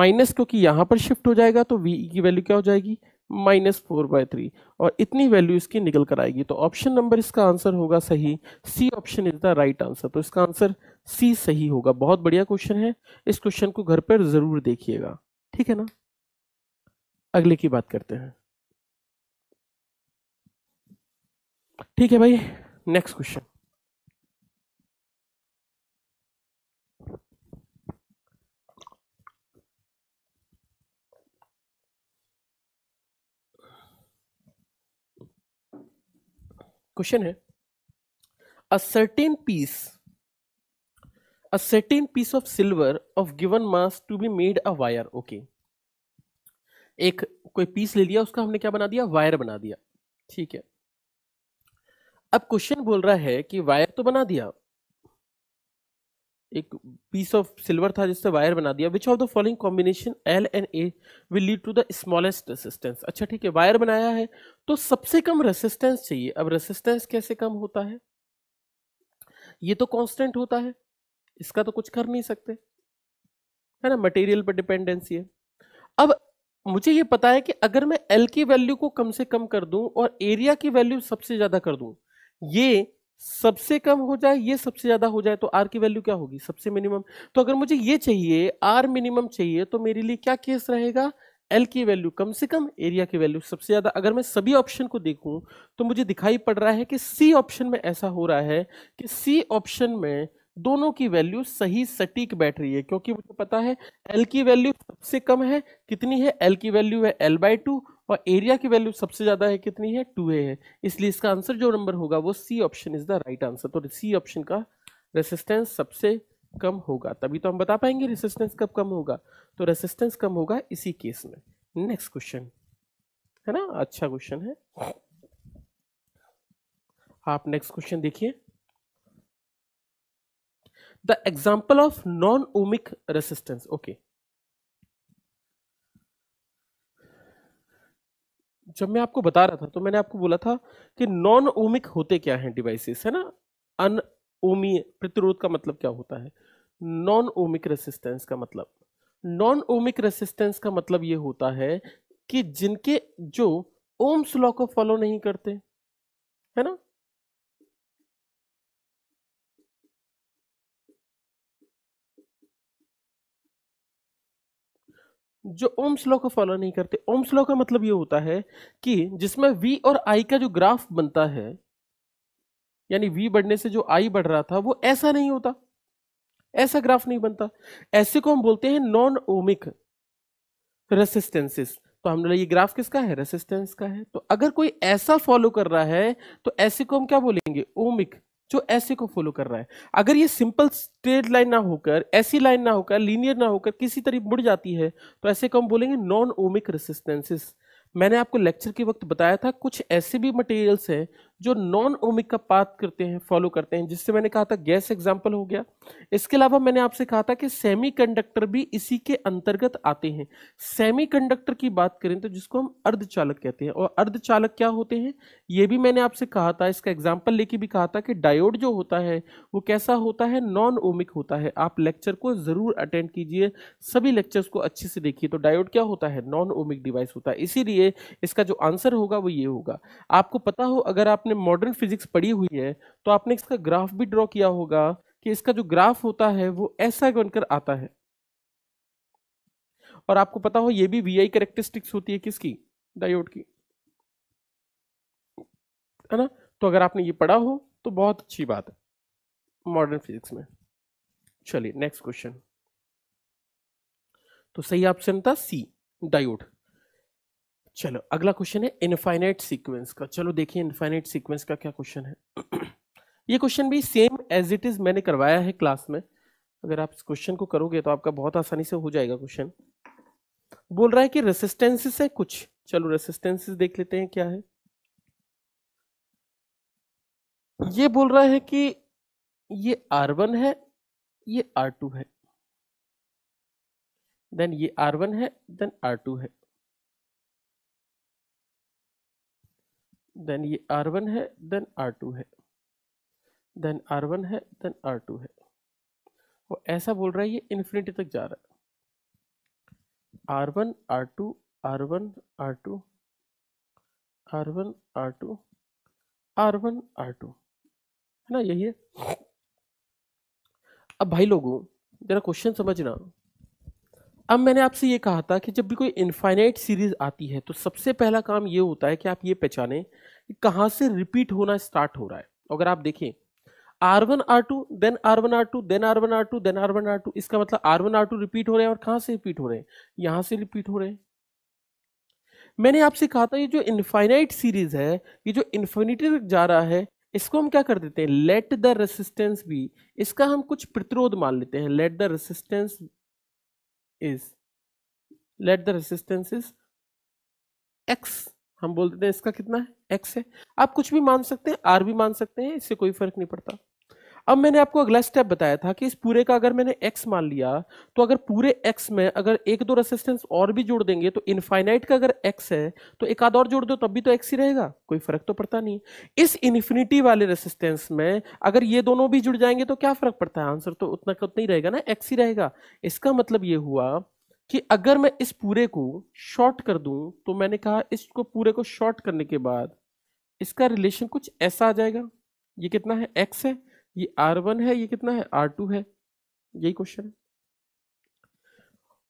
माइनस क्योंकि यहां पर शिफ्ट हो जाएगा तो VE की वैल्यू क्या हो जाएगी माइनस फोर बाय थ्री और इतनी वैल्यू इसकी निकल कर आएगी तो ऑप्शन नंबर इसका आंसर होगा सही C option is the right answer तो इसका आंसर सी सही होगा बहुत बढ़िया क्वेश्चन है इस क्वेश्चन को घर पर जरूर देखिएगा ठीक है ना अगले की बात करते हैं ठीक है भाई नेक्स्ट क्वेश्चन क्वेश्चन है a certain piece a certain piece of silver of given mass to be made a wire okay एक कोई पीस ले लिया उसका हमने क्या बना दिया वायर बना दिया ठीक है अब क्वेश्चन बोल रहा है कि वायर तो बना दिया एक पीस ऑफ सिल्वर था जिससे वायर बना दिया which of the following combination L and A will lead to the smallest resistance अच्छा ठीक है वायर बनाया है तो सबसे कम रेसिस्टेंस चाहिए अब रेसिस्टेंस कैसे कम होता है ये तो कांस्टेंट होता है इसका तो कुछ कर नहीं सकते है ना मटेरियल पर डिपेंडेंसी है अब मुझे ये पता है कि अगर मैं एल की वैल्यू को कम से कम कर दूं और एरिया की वैल्यू सबसे ज्यादा कर दूं ये सबसे कम हो जाए ये सबसे ज़्यादा हो जाए तो आर की वैल्यू क्या होगी सबसे मिनिमम तो अगर मुझे ये चाहिए आर मिनिमम चाहिए तो मेरे लिए क्या केस रहेगा एल की वैल्यू कम से कम एरिया की वैल्यू सबसे ज़्यादा अगर मैं सभी ऑप्शन को देखूं तो मुझे दिखाई पड़ रहा है कि सी ऑप्शन में ऐसा हो रहा है कि सी ऑप्शन में दोनों की वैल्यू सही सटीक बैठ रही है क्योंकि मुझे पता है एल की वैल्यू सबसे कम है कितनी है एल की वैल्यू है एल बाई टू और एरिया की वैल्यू सबसे ज़्यादा है कितनी है टू ए है इसलिए इसका आंसर जो नंबर होगा वो C option is the right answer तो सी ऑप्शन का रेसिस्टेंस सबसे कम होगा तभी तो हम बता पाएंगे रेसिस्टेंस कब कम होगा तो रेसिस्टेंस कम होगा इसी केस में नेक्स्ट क्वेश्चन है ना अच्छा क्वेश्चन है आप नेक्स्ट क्वेश्चन देखिए the example of non ohmic resistance okay जब मैं आपको बता रहा था तो मैंने आपको बोला था कि नॉन ओमिक होते क्या हैं डिवाइसेस है ना अन ओमी प्रतिरोध का मतलब क्या होता है नॉन ओमिक रेसिस्टेंस का मतलब नॉन ओमिक रेसिस्टेंस का मतलब ये होता है कि जिनके जो ओम्स लॉ को फॉलो नहीं करते है ना जो ओम्स लॉ को फॉलो नहीं करते ओम्स लॉ का मतलब ये होता है कि जिसमें वी और आई का जो ग्राफ बनता है यानी वी बढ़ने से जो आई बढ़ रहा था वो ऐसा नहीं होता ऐसा ग्राफ नहीं बनता ऐसे को हम बोलते हैं नॉन ओमिक रेसिस्टेंसिस तो हमने ये ग्राफ किसका है रेसिस्टेंस का है तो अगर कोई ऐसा फॉलो कर रहा है तो ऐसे को हम क्या बोलेंगे ओमिक जो ऐसे को फॉलो कर रहा है अगर ये सिंपल स्ट्रेट लाइन ना होकर ऐसी लाइन ना होकर लीनियर ना होकर किसी तरह मुड़ जाती है तो ऐसे को हम बोलेंगे नॉन ओमिक रेसिस्टेंसेस मैंने आपको लेक्चर के वक्त बताया था कुछ ऐसे भी मटेरियल्स हैं जो नॉन ओमिक का पाथ करते हैं फॉलो करते हैं जिससे मैंने कहा था गैस एग्जाम्पल हो गया इसके अलावा मैंने आपसे कहा था कि सेमीकंडक्टर भी इसी के अंतर्गत आते हैं सेमीकंडक्टर की बात करें तो जिसको हम अर्धचालक कहते हैं और अर्धचालक क्या होते हैं ये भी मैंने आपसे कहा था इसका एग्जाम्पल लेके भी कहा था कि डायोड जो होता है वो कैसा होता है नॉन ओमिक होता है आप लेक्चर को ज़रूर अटेंड कीजिए सभी लेक्चर्स को अच्छे से देखिए तो डायोड क्या होता है नॉन ओमिक डिवाइस होता है इसीलिए इसका जो आंसर होगा वो ये होगा आपको पता हो अगर आप आपने मॉडर्न फिजिक्स पढ़ी हुई है तो आपने इसका ग्राफ भी ड्रॉ किया होगा कि इसका जो ग्राफ होता है वो ऐसा बनकर आता है और आपको पता हो ये भी वी आई करेक्टरिस्टिक्स होती है किसकी डायोड की है ना तो अगर आपने ये पढ़ा हो तो बहुत अच्छी बात है मॉडर्न फिजिक्स में चलिए नेक्स्ट क्वेश्चन तो सही ऑप्शन था सी डायोड चलो अगला क्वेश्चन है इनफाइनाइट सीक्वेंस का चलो देखिए इनफाइनाइट सीक्वेंस का क्या क्वेश्चन है <clears throat> ये क्वेश्चन भी सेम एज इट इज मैंने करवाया है क्लास में अगर आप इस क्वेश्चन को करोगे तो आपका बहुत आसानी से हो जाएगा क्वेश्चन बोल रहा है कि रेसिस्टेंसेस है कुछ चलो रेसिस्टेंसिस देख लेते हैं क्या है ये बोल रहा है कि ये R1 है ये R2 है देन ये R1 है देन R2 है देन ये आर वन है देन आर टू है देन आर वन है देन आर टू है वो ऐसा बोल रहा है ये इन्फिनिटी तक जा रहा है R one R two R one R two R one R two R one R two है ना यही है अब भाई लोगों जरा क्वेश्चन समझना अब मैंने आपसे ये कहा था कि जब भी कोई इनफाइनाइट सीरीज आती है तो सबसे पहला काम ये होता है कि आप ये पहचाने कि कहाँ से रिपीट होना स्टार्ट हो रहा है अगर आप देखें R one R two then R one R two then R one R two then R one R two इसका मतलब R one R two repeat हो रहे हैं और कहाँ से रिपीट हो रहे हैं यहाँ से रिपीट हो रहे हैं मैंने आपसे कहा था ये जो इन्फाइनाइट सीरीज है ये जो इन्फिनिटी तक जा रहा है इसको हम क्या कर देते हैं लेट द रेसिस्टेंस भी इसका हम कुछ प्रतिरोध मान लेते हैं let the resistance is let the resistance is X हम बोल देते हैं इसका कितना है एक्स है आप कुछ भी मान सकते हैं आर भी मान सकते हैं इससे कोई फर्क नहीं पड़ता अब मैंने आपको अगला स्टेप बताया था कि इस पूरे का अगर मैंने एक्स मान लिया तो अगर पूरे एक्स में अगर एक दो रेसिस्टेंस और भी जोड़ देंगे तो इनफाइनाइट का अगर एक्स है तो एक आध और जोड़ दो तब भी तो एक्स ही रहेगा कोई फर्क तो पड़ता नहीं इस इन्फिनिटी वाले रेसिस्टेंस में अगर ये दोनों भी जुड़ जाएंगे तो क्या फर्क पड़ता है आंसर तो उतना का उतना ही रहेगा ना एक्स ही रहेगा इसका मतलब ये हुआ कि अगर मैं इस पूरे को शॉर्ट कर दूं तो मैंने कहा इसको पूरे को शॉर्ट करने के बाद इसका रिलेशन कुछ ऐसा आ जाएगा ये कितना है एक्स है ये आर वन है ये कितना है आर टू है यही क्वेश्चन है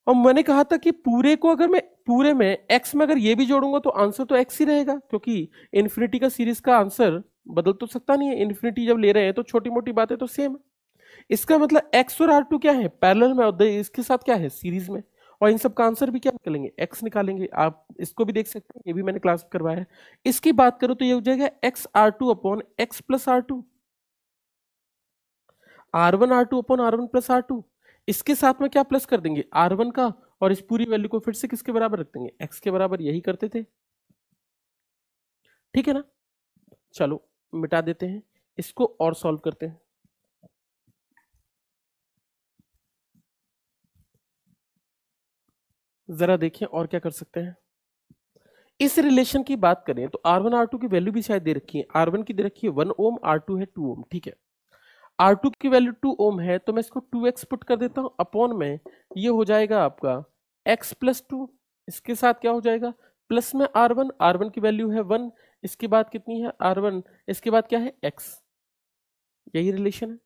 और मैंने कहा था कि पूरे को अगर मैं पूरे में एक्स में अगर ये भी जोड़ूंगा तो आंसर तो एक्स ही रहेगा क्योंकि इन्फिनिटी का सीरीज का आंसर बदल तो सकता नहीं है इन्फिनिटी जब ले रहे हैं तो छोटी मोटी बातें तो सेम है इसका मतलब एक्स और आर टू क्या है पैरेलल में और इसके साथ क्या है सीरीज में और इन सब का आंसर भी क्या निकालेंगे एक्स निकालेंगे आप इसको भी देख सकते हैं ये भी मैंने क्लास करवाया है इसकी बात करूं तो ये हो जाएगा X R two upon X plus R two R one R two upon R one plus R two इसके साथ में क्या प्लस कर देंगे आर वन का और इस पूरी वैल्यू को फिर से किसके बराबर रख देंगे एक्स के बराबर यही करते थे ठीक है ना चलो मिटा देते हैं इसको और सॉल्व करते हैं जरा देखिए और क्या कर सकते हैं इस रिलेशन की बात करें तो आर वन आर टू की वैल्यू भी शायद दे रखी है आर वन की दे रखी है वन ओम आर टू है टू ओम ठीक है आर टू की वैल्यू टू ओम है तो मैं इसको टू एक्स पुट कर देता हूँ अपॉन में ये हो जाएगा आपका एक्स प्लस टू इसके साथ क्या हो जाएगा प्लस में आर वन आर वन की वैल्यू है वन इसके बाद कितनी है आर वन इसके बाद क्या है एक्स यही रिलेशन है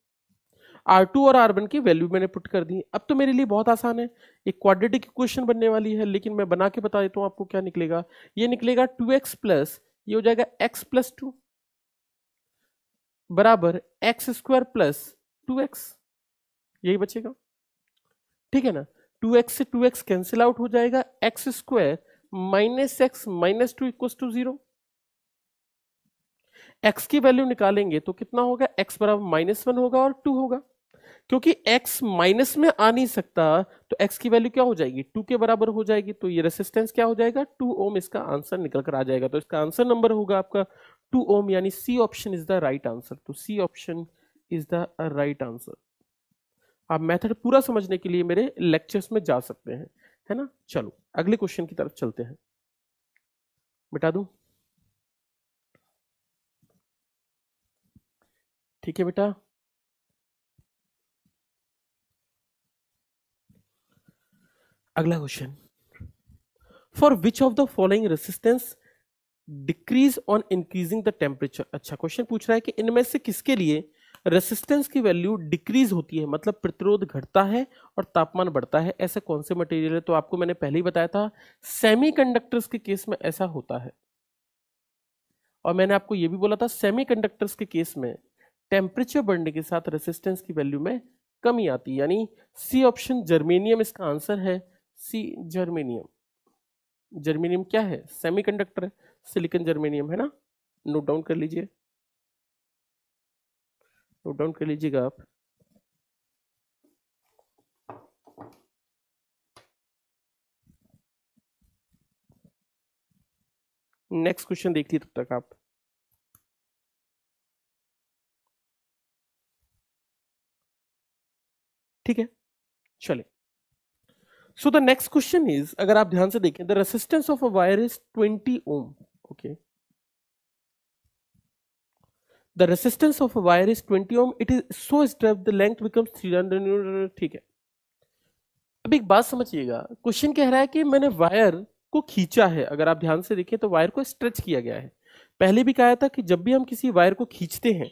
आर टू और आर वन की वैल्यू मैंने पुट कर दी अब तो मेरे लिए बहुत आसान है एक क्वाड्रेटिक इक्वेशन बनने वाली है लेकिन मैं बना के बता देता हूँ आपको क्या निकलेगा ये निकलेगा टू एक्स प्लस ये हो जाएगा एक्स प्लस टू बराबर X square plus two X यही बचेगा ठीक है ना टू एक्स से टू एक्स कैंसिल आउट हो जाएगा X square minus X minus two equal to zero X की वैल्यू निकालेंगे तो कितना होगा एक्स बराबर माइनस वन होगा और टू होगा क्योंकि x माइनस में आ नहीं सकता तो x की वैल्यू क्या हो जाएगी टू के बराबर हो जाएगी तो ये रेसिस्टेंस क्या हो जाएगा टू ओम इसका आंसर निकल कर आ जाएगा तो इसका आंसर नंबर होगा आपका टू ओम यानी C option is the right answer तो C option is the right answer आप मेथड पूरा समझने के लिए मेरे लेक्चर्स में जा सकते हैं है ना चलो अगले क्वेश्चन की तरफ चलते हैं बेटा दू ठीक है बेटा अगला question for which of the following resistance decrease on increasing the temperature अच्छा क्वेश्चन पूछ रहा है कि इनमें से किसके लिए रेसिस्टेंस की वैल्यू डिक्रीज होती है मतलब प्रतिरोध घटता है और तापमान बढ़ता है ऐसे कौन से मटेरियल है तो आपको मैंने पहले ही बताया था सेमीकंडक्टर्स के केस में ऐसा होता है और मैंने आपको यह भी बोला था सेमीकंडक्टर्स के केस में टेम्परेचर बढ़ने के साथ रेसिस्टेंस की वैल्यू में कमी आती है यानी सी ऑप्शन जर्मेनियम इसका आंसर है सी जर्मेनियम जर्मेनियम क्या है सेमीकंडक्टर है सिलिकन जर्मेनियम है ना नोट डाउन कर लीजिए नोट डाउन कर लीजिएगा आप नेक्स्ट क्वेश्चन लीजिए तब तक आप ठीक है चले so the next question is अगर आप ध्यान से देखें the resistance of a wire is 20 ohm okay the resistance of a wire is 20 ohm it is so stressed the length becomes 300 ठीक है अब एक बात समझिएगा क्वेश्चन कह रहा है कि मैंने वायर को खींचा है अगर आप ध्यान से देखें तो वायर को स्ट्रेच किया गया है पहले भी कहा था कि जब भी हम किसी वायर को खींचते हैं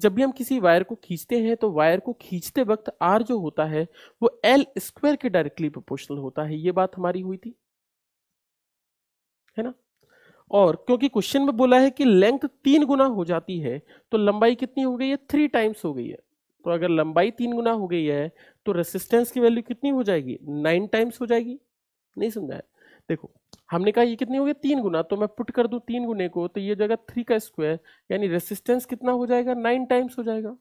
जब भी हम किसी वायर को खींचते हैं तो वायर को खींचते वक्त आर जो होता है वो एल स्क्वायर के डायरेक्टली प्रोपोर्शनल होता है ये बात हमारी हुई थी है ना और क्योंकि क्वेश्चन में बोला है कि लेंथ तीन गुना हो जाती है तो लंबाई कितनी हो गई है थ्री टाइम्स हो गई है तो अगर लंबाई तीन गुना हो गई है तो रेसिस्टेंस की वैल्यू कितनी हो जाएगी नाइन टाइम्स हो जाएगी नहीं समझा है देखो हमने कहा ये कितनी हो गई तीन गुना तो मैं पुट कर दूँ तीन गुने को तो ये जगह थ्री का स्क्वायर यानी रेसिस्टेंस कितना हो जाएगा नाइन टाइम्स हो जाएगा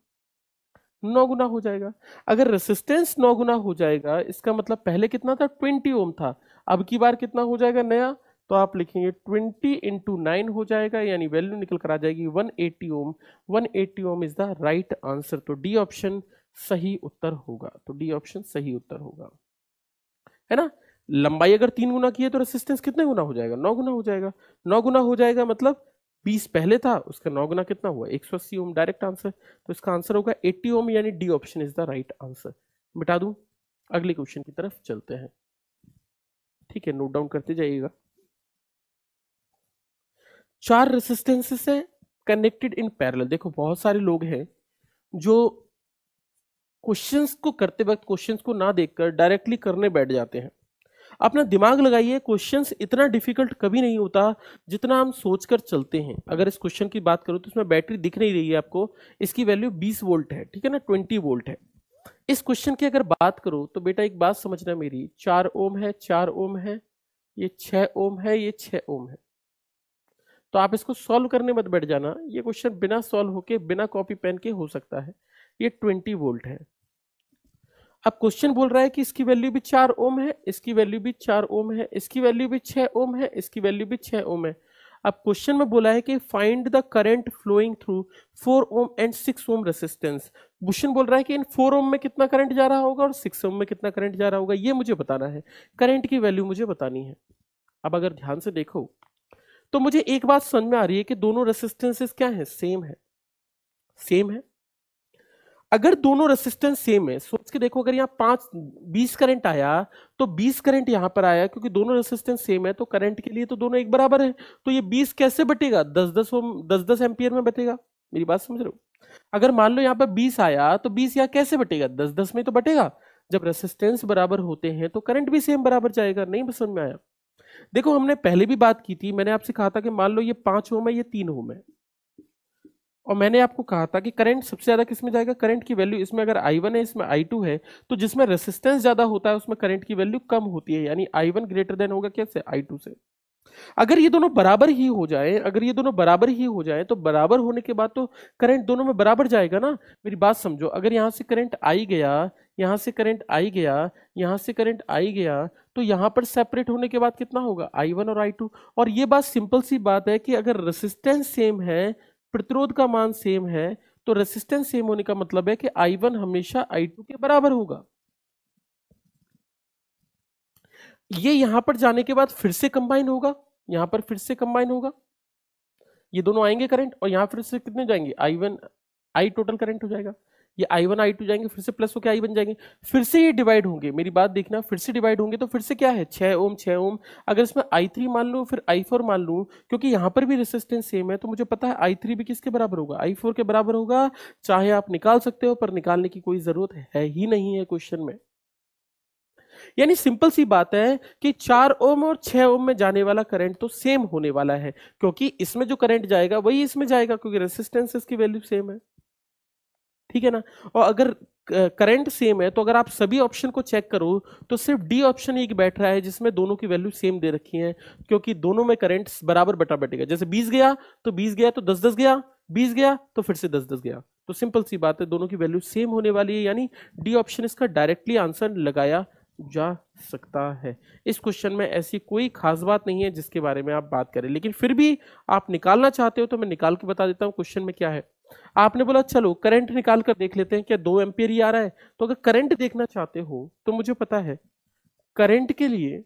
नौ गुना हो जाएगा अगर रेसिस्टेंस नौ गुना हो जाएगा इसका मतलब पहले कितना था ट्वेंटी ओम था अब की बार कितना हो जाएगा नया तो आप लिखेंगे 20 इंटू नाइन हो जाएगा यानी वैल्यू निकल कर आ जाएगी 180 ohm one ohm is the right answer तो डी ऑप्शन सही उत्तर होगा तो डी ऑप्शन सही उत्तर होगा है ना लंबाई अगर तीन गुना की है तो रेसिस्टेंस कितने गुना हो जाएगा नौ गुना हो जाएगा नौ गुना हो जाएगा मतलब बीस पहले था उसका नौ गुना कितना हुआ एक सौ अस्सी ओम डायरेक्ट आंसर तो इसका आंसर होगा एट्टी ओम यानी D option is the right answer मिटा दू अगले क्वेश्चन की तरफ चलते हैं ठीक है नोट डाउन करते जाइएगा चार रेसिस्टेंसेस हैं कनेक्टेड इन पैरल देखो बहुत सारे लोग हैं जो क्वेश्चंस को करते वक्त क्वेश्चंस को ना देखकर डायरेक्टली करने बैठ जाते हैं अपना दिमाग लगाइए क्वेश्चंस इतना डिफिकल्ट कभी नहीं होता जितना हम सोचकर चलते हैं अगर इस क्वेश्चन की बात करूँ तो इसमें बैटरी दिख नहीं रही है आपको इसकी वैल्यू 20 वोल्ट है ठीक है ना 20 वोल्ट है इस क्वेश्चन की अगर बात करो तो बेटा एक बात समझना मेरी चार ओम है चार ओम है ये छः ओम है ये छः ओम है तो आप इसको सॉल्व करने मत बैठ जाना ये क्वेश्चन बिना सॉल्व होके बिना कॉपी पेन के हो सकता है ये ट्वेंटी वोल्ट है अब क्वेश्चन बोल रहा है कि इसकी वैल्यू भी चार ओम है इसकी वैल्यू भी चार ओम है इसकी वैल्यू भी छह ओम है इसकी वैल्यू भी छह ओम है अब क्वेश्चन में बोला है कि find the current flowing through four ohm and six ohm resistance question बोल रहा है कि इन फोर ओम में कितना करंट जा रहा होगा और सिक्स ओम में कितना करंट जा रहा होगा ये मुझे बताना है करंट की वैल्यू मुझे बतानी है अब अगर ध्यान से देखो तो मुझे एक बात समझ में आ रही है कि दोनों रेसिस्टेंसेस क्या है सेम है सेम है अगर दोनों रेसिस्टेंस सेम है सोच के देखो अगर यहां पांच बीस करंट आया तो बीस करंट यहां पर आया क्योंकि दोनों रेसिस्टेंस सेम है तो करंट के लिए तो दोनों एक बराबर है तो ये बीस कैसे बटेगा दस दस दस दस एम्पियर में बटेगा मेरी बात समझ रहे हो अगर मान लो यहां पर बीस आया तो बीस यहां कैसे बटेगा दस दस में तो बटेगा जब रेसिस्टेंस बराबर होते हैं तो करंट भी सेम बराबर जाएगा नहीं समझ में आया देखो हमने पहले भी बात की थी मैंने आपसे कहा था कि मान लो ये पांच होम है ये तीन होम है और मैंने आपको कहा था कि करंट सबसे ज्यादा किसमें जाएगा करंट की वैल्यू इसमें अगर आई वन है इसमें आई टू है तो जिसमें रेसिस्टेंस ज्यादा होता है उसमें करंट की वैल्यू कम होती है यानी आई वन ग्रेटर देन होगा कैसे आई टू से अगर ये दोनों बराबर ही हो जाए अगर ये दोनों बराबर ही हो जाए तो बराबर होने के बाद तो करंट दोनों में बराबर जाएगा ना मेरी बात समझो अगर यहां से करंट आई गया यहाँ से करंट आई गया यहाँ से करंट आई गया तो यहाँ पर सेपरेट होने के बाद कितना होगा आई वन और आई टू और ये बात सिंपल सी बात है कि अगर रेसिस्टेंस सेम है प्रतिरोध का मान सेम है तो रेसिस्टेंस सेम होने का मतलब है कि आई वन हमेशा आई टू के बराबर होगा ये यहां पर जाने के बाद फिर से कंबाइन होगा यहां पर फिर से कंबाइन होगा ये दोनों आएंगे करंट और यहां फिर से कितने जाएंगे I one I total current हो जाएगा ये आई वन आई टू जाएंगे फिर से प्लस होकर आई बन जाएंगे फिर से ये डिवाइड होंगे मेरी बात देखना फिर से डिवाइड होंगे तो फिर से क्या है छः ओम छः ओम अगर इसमें आई थ्री मान लूँ फिर आई फोर मान लूँ क्योंकि यहाँ पर भी रेसिस्टेंस सेम है तो मुझे पता है आई थ्री भी किसके बराबर होगा आई फोर के बराबर होगा चाहे आप निकाल सकते हो पर निकालने की कोई ज़रूरत है ही नहीं है क्वेश्चन में यानी सिंपल सी बात है कि चार ओम और छह ओम में जाने वाला करंट तो सेम होने वाला है क्योंकि इसमें जो करंट जाएगा वही इसमें जाएगा क्योंकि रेसिस्टेंस इसकी वैल्यू सेम है ठीक है ना और अगर करंट सेम है तो अगर आप सभी ऑप्शन को चेक करो तो सिर्फ डी ऑप्शन एक बैठ रहा है जिसमें दोनों की वैल्यू सेम दे रखी है क्योंकि दोनों में करंट बराबर बटा बटेगा जैसे बीस गया तो बीस गया तो दस दस गया बीस गया तो फिर से दस दस गया तो सिंपल सी बात है दोनों की वैल्यू सेम होने वाली है यानी डी ऑप्शन इसका डायरेक्टली आंसर लगाया जा सकता है इस क्वेश्चन में ऐसी कोई खास बात नहीं है जिसके बारे में आप बात करें लेकिन फिर भी आप निकालना चाहते हो तो मैं निकाल के बता देता हूँ क्वेश्चन में क्या है आपने बोला चलो करंट निकाल कर देख लेते हैं क्या दो एम्पियर ही आ रहा है तो अगर करंट देखना चाहते हो तो मुझे पता है करंट के लिए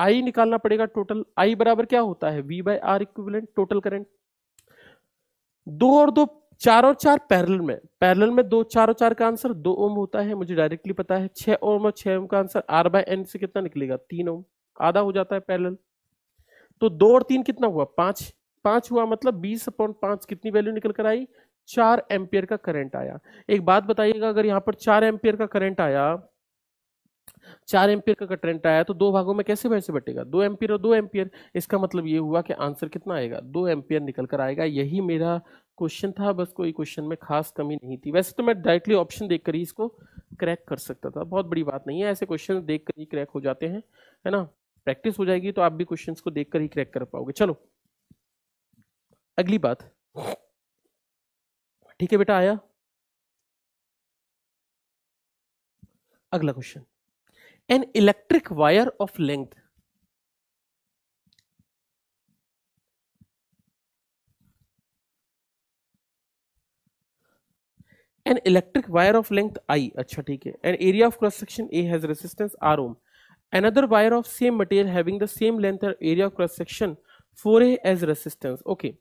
आई निकालना पड़ेगा टोटल आई बराबर क्या होता है V by R equivalent total current दो और दो चार और चार पैरल में पैरल में दो चार और चार का आंसर दो ओम होता है मुझे डायरेक्टली पता है छह ओम और छह ओम का आंसर आर बाय एन से कितना निकलेगा तीन ओम आधा हो जाता है पैरल तो दो और तीन कितना हुआ पांच पांच हुआ मतलब बीस अपॉइंट पांच कितनी वैल्यू निकल कर आई चार एम्पियर का करंट आया एक बात बताइएगा अगर यहाँ पर चार एम्पियर का करंट आया चार एम्पियर का करंट आया तो दो भागों में कैसे वैसे बटेगा दो एम्पियर और दो एम्पियर इसका मतलब ये हुआ कि आंसर कितना आएगा दो एम्पियर निकल कर आएगा यही मेरा क्वेश्चन था बस कोई क्वेश्चन में खास कमी नहीं थी वैसे तो मैं डायरेक्टली ऑप्शन देख ही इसको क्रैक कर सकता था बहुत बड़ी बात नहीं है ऐसे क्वेश्चन देख कर ही क्रैक हो जाते हैं है ना प्रैक्टिस हो जाएगी तो आप भी क्वेश्चन को देख ही क्रैक कर पाओगे चलो अगली बात ठीक है बेटा आया अगला question an electric wire of length an electric wire of length I अच्छा ठीक है an area of cross section A has resistance r ohm wire of same same material having the same length area of cross section four 4a resistance okay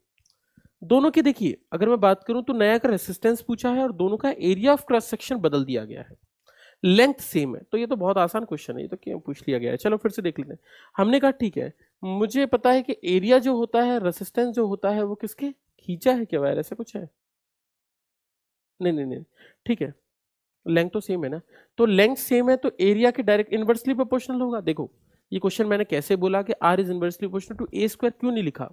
दोनों के देखिए अगर मैं बात करूं तो नया का रेसिस्टेंस पूछा है और दोनों का एरिया ऑफ क्रॉस सेक्शन बदल दिया गया है लेंथ सेम है तो ये तो बहुत आसान क्वेश्चन है ये तो क्यों पूछ लिया गया है चलो फिर से देख लेते हैं हमने कहा ठीक है मुझे पता है कि एरिया जो होता है रेसिस्टेंस जो होता है वो किसके खींचा है क्या वायर ऐसे कुछ है नहीं नहीं नहीं ठीक है लेंथ तो सेम है ना तो लेंथ सेम है तो एरिया के डायरेक्ट इन्वर्सली प्रोपोर्शनल होगा देखो ये क्वेश्चन मैंने कैसे बोला कि R is inversely proportional to A square क्यों नहीं लिखा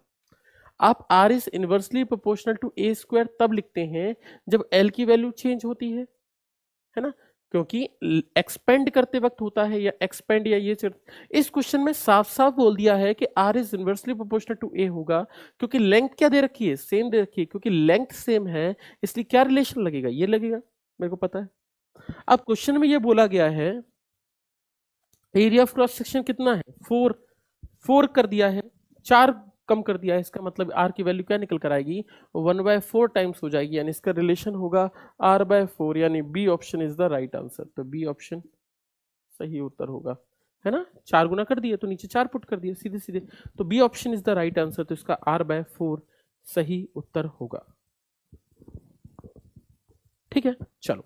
आप R is inversely proportional to A square तब लिखते हैं जब एल की वैल्यू चेंज होती है है ना क्योंकि एक्सपेंड करते वक्त होता है या एक्सपेंड या ये इस क्वेश्चन में साफ साफ बोल दिया है कि R is inversely proportional to A होगा क्योंकि लेंथ क्या दे रखी है सेम दे रखी है क्योंकि लेंथ सेम है इसलिए क्या रिलेशन लगेगा ये लगेगा मेरे को पता है अब क्वेश्चन में ये बोला गया है एरिया ऑफ क्रॉस सेक्शन कितना है फोर फोर कर दिया है चार कम कर दिया है इसका मतलब आर की वैल्यू क्या निकल कर आएगी वन बाय फोर टाइम्स हो जाएगी यानी इसका रिलेशन होगा आर बाय फोर यानी B option is the right answer तो बी ऑप्शन सही उत्तर होगा है ना चार गुना कर दिए तो नीचे चार पुट कर दिए सीधे सीधे तो B option is the right answer तो इसका आर बाय फोर सही उत्तर होगा ठीक है चलो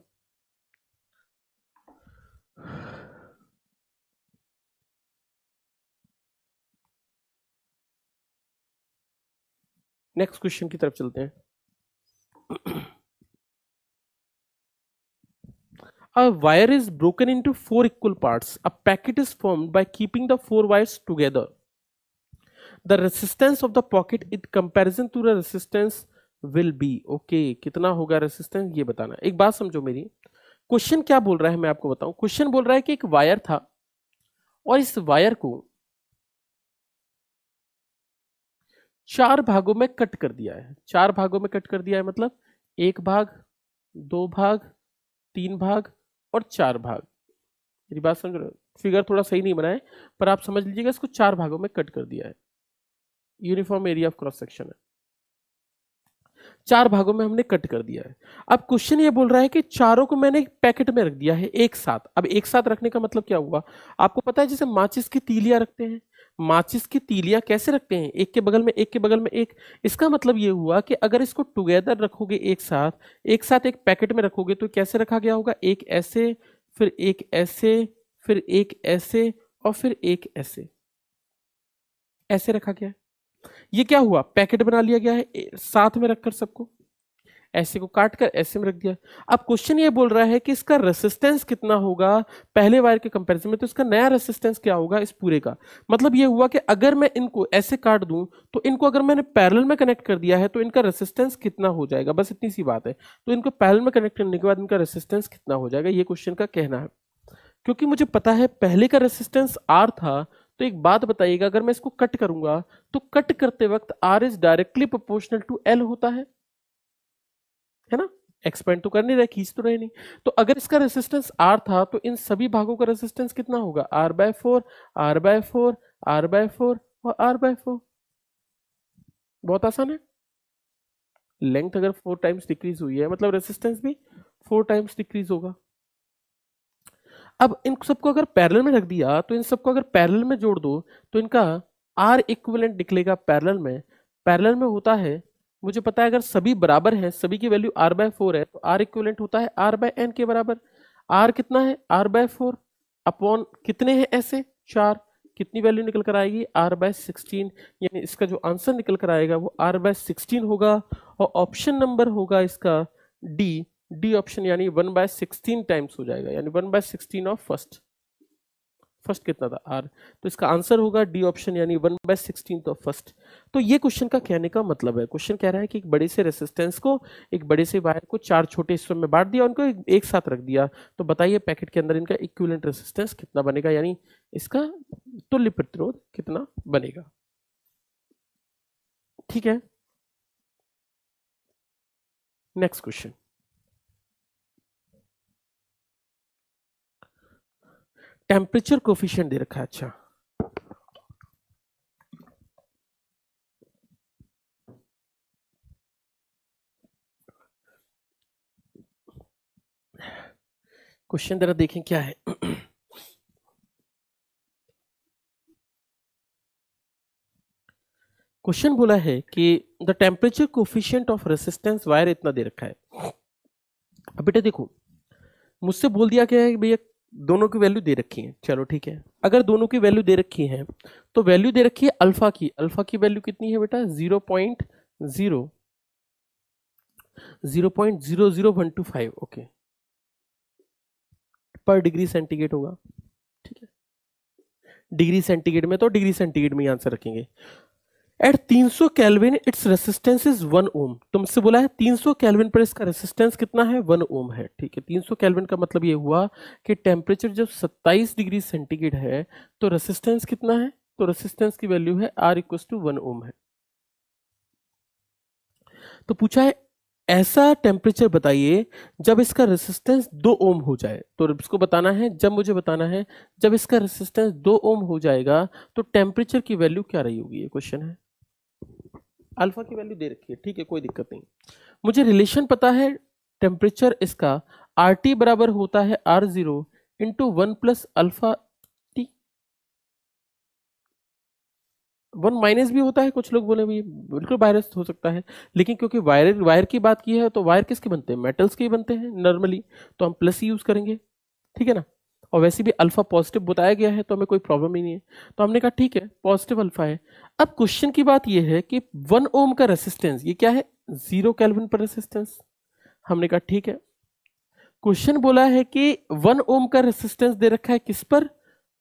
नेक्स्ट क्वेश्चन की तरफ चलते हैं a wire is broken into four equal parts a packet is formed by keeping the four wires together the resistance of the pocket it comparison to the resistance will be okay कितना होगा रेसिस्टेंस ये बताना एक बात समझो मेरी क्वेश्चन क्या बोल रहा है मैं आपको बताऊं क्वेश्चन बोल रहा है कि एक वायर था और इस वायर को चार भागों में कट कर दिया है चार भागों में कट कर दिया है मतलब एक भाग दो भाग तीन भाग और चार भाग मेरी बात समझ रहे फिगर थोड़ा सही नहीं बनाए पर आप समझ लीजिएगा इसको चार भागों में कट कर दिया है uniform area of cross section है चार भागों में हमने कट कर दिया है अब क्वेश्चन ये बोल रहा है कि चारों को मैंने पैकेट में रख दिया है एक साथ अब एक साथ रखने का मतलब क्या हुआ आपको पता है जैसे माचिस की तीलियां रखते हैं माचिस की तीलियां कैसे रखते हैं एक के बगल में एक के बगल में एक इसका मतलब ये हुआ कि अगर इसको टुगेदर रखोगे एक साथ एक साथ एक पैकेट में रखोगे तो कैसे रखा गया होगा एक ऐसे फिर एक ऐसे फिर एक ऐसे और फिर एक ऐसे ऐसे रखा गया है ये क्या हुआ पैकेट बना लिया गया है साथ में रखकर सबको ऐसे को काट कर ऐसे में रख दिया अब क्वेश्चन ये बोल रहा है कि इसका रेसिस्टेंस कितना होगा पहले वायर के कंपैरिजन में तो इसका नया रेसिस्टेंस क्या होगा इस पूरे का मतलब ये हुआ कि अगर मैं इनको ऐसे काट दूं तो इनको अगर मैंने पैरल में कनेक्ट कर दिया है तो इनका रेसिस्टेंस कितना हो जाएगा बस इतनी सी बात है तो इनको पैरल में कनेक्ट करने के बाद इनका रेसिस्टेंस कितना हो जाएगा ये क्वेश्चन का कहना है क्योंकि मुझे पता है पहले का रेसिस्टेंस आर था तो एक बात बताइएगा अगर मैं इसको कट करूंगा तो कट करते वक्त R is directly proportional to L होता है है ना एक्सपेंड तो कर नहीं रहे खींच तो रहे नहीं तो अगर इसका रेसिस्टेंस आर था तो इन सभी भागों का रेसिस्टेंस कितना होगा R by four R by four R by four और आर बाय फोर बहुत आसान है लेंथ अगर फोर टाइम्स डिक्रीज हुई है मतलब रेसिस्टेंस भी फोर टाइम्स डिक्रीज होगा अब इन सबको अगर पैरेलल में रख दिया तो इन सबको अगर पैरेलल में जोड़ दो तो इनका आर इक्विवेलेंट निकलेगा पैरेलल में पैरेलल में होता है मुझे पता है अगर सभी बराबर है सभी की वैल्यू आर बाय फोर है तो आर इक्वलेंट होता है आर बाय एन के बराबर आर कितना है आर बाय फोर अपॉन कितने हैं ऐसे चार कितनी वैल्यू निकल कर आएगी आर बाय सिक्सटीन यानी इसका जो आंसर निकल कर आएगा वो आर बाय सिक्सटीन होगा और ऑप्शन नंबर होगा इसका डी डी ऑप्शन यानी वन बाय सिक्सटीन टाइम्स हो जाएगा यानी one by sixteen of first first कितना था आर तो इसका आंसर होगा डी ऑप्शन यानी वन बाय सिक्सटीन ऑफ तो फर्स्ट तो ये क्वेश्चन का कहने का मतलब है क्वेश्चन कह रहा है कि एक बड़े से रेसिस्टेंस को एक बड़े से वायर को चार छोटे हिस्सों में बांट दिया उनको एक, एक साथ रख दिया तो बताइए पैकेट के अंदर इनका इक्विलेंट रेसिस्टेंस कितना बनेगा यानी इसका तुल्य प्रतिरोध कितना बनेगा ठीक है नेक्स्ट क्वेश्चन टेम्परेचर कोफिशियंट दे रखा है अच्छा क्वेश्चन जरा देखें क्या है क्वेश्चन बोला है कि the temperature coefficient of resistance wire इतना दे रखा है अब बेटा देखो मुझसे बोल दिया गया है भैया दोनों की वैल्यू दे रखी है चलो ठीक है अगर दोनों की वैल्यू तो दे रखी है तो वैल्यू दे रखी है अल्फा की अल्फा की वैल्यू कितनी है बेटा zero point zero zero point zero zero one two five okay पर डिग्री सेंटीग्रेड होगा ठीक है डिग्री सेंटीग्रेड में तो डिग्री सेंटीग्रेड में आंसर रखेंगे एट 300 सौ kelvin its resistance is one ohm तुमसे तो बोला है 300 सौ कैलविन पर इसका रेसिस्टेंस कितना है वन ओम है ठीक है 300 सौ कैलविन का मतलब ये हुआ कि टेम्परेचर जब 27 डिग्री सेंटीग्रेड है तो रेसिस्टेंस कितना है तो रेसिस्टेंस की वैल्यू है R equal to one ohm है तो पूछा है ऐसा टेम्परेचर बताइए जब इसका रेसिस्टेंस दो ओम हो जाए तो इसको बताना है जब मुझे बताना है जब इसका रेसिस्टेंस दो ओम हो जाएगा तो टेम्परेचर की वैल्यू क्या रही होगी ये क्वेश्चन है अल्फ़ा की वैल्यू दे रखी है ठीक है कोई दिक्कत नहीं मुझे रिलेशन पता है टेम्परेचर इसका आर टी बराबर होता है R zero into one plus alpha T one minus भी होता है कुछ लोग बोले भी बिल्कुल वायरस हो सकता है लेकिन क्योंकि वायर वायर की बात की है तो वायर किसके बनते हैं मेटल्स के ही बनते हैं नॉर्मली तो हम प्लस ही यूज़ करेंगे ठीक है ना और वैसे भी अल्फा पॉजिटिव बताया गया है तो हमें कोई प्रॉब्लम ही नहीं है तो हमने कहा ठीक है पॉजिटिव अल्फा है अब क्वेश्चन की बात यह है कि वन ओम का रेसिस्टेंस ये क्या है जीरो कैलविन पर रेसिस्टेंस हमने कहा ठीक है क्वेश्चन बोला है कि वन ओम का रेसिस्टेंस दे रखा है किस पर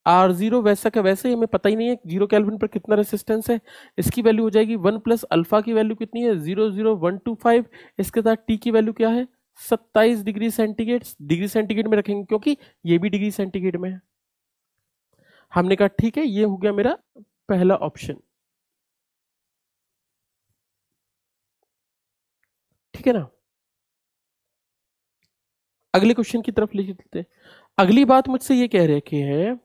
आर जीरो वैसा का वैसे ही हमें पता ही नहीं है जीरो कैलविन पर कितना रेसिस्टेंस है इसकी वैल्यू हो जाएगी वन प्लस अल्फा की वैल्यू कितनी है zero zero one two five इसके साथ टी की वैल्यू क्या है सत्ताईस डिग्री सेंटीग्रेड डिग्री सेंटीग्रेड में रखेंगे क्योंकि ये भी डिग्री सेंटीग्रेड में है हमने कहा ठीक है ये हो गया मेरा पहला ऑप्शन ठीक है ना अगले क्वेश्चन की तरफ ले चलते अगली बात मुझसे ये कह रहे हैं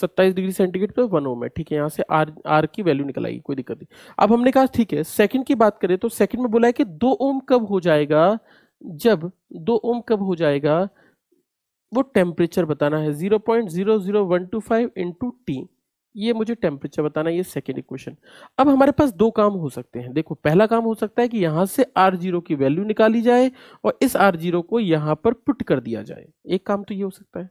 सत्ताईस डिग्री सेंटीग्रेड पर वन ओम है ठीक है यहां से आर आर की वैल्यू निकल आएगी कोई दिक्कत नहीं अब हमने कहा ठीक है सेकंड की बात करें तो सेकंड में बोला है कि दो ओम कब हो जाएगा जब दो ओम कब हो जाएगा वो टेम्परेचर बताना है zero point zero zero one two five into T ये मुझे टेम्परेचर बताना ये सेकेंड इक्वेशन अब हमारे पास दो काम हो सकते हैं देखो पहला काम हो सकता है कि यहाँ से आर जीरो की वैल्यू निकाली जाए और इस आर जीरो को यहाँ पर पुट कर दिया जाए एक काम तो ये हो सकता है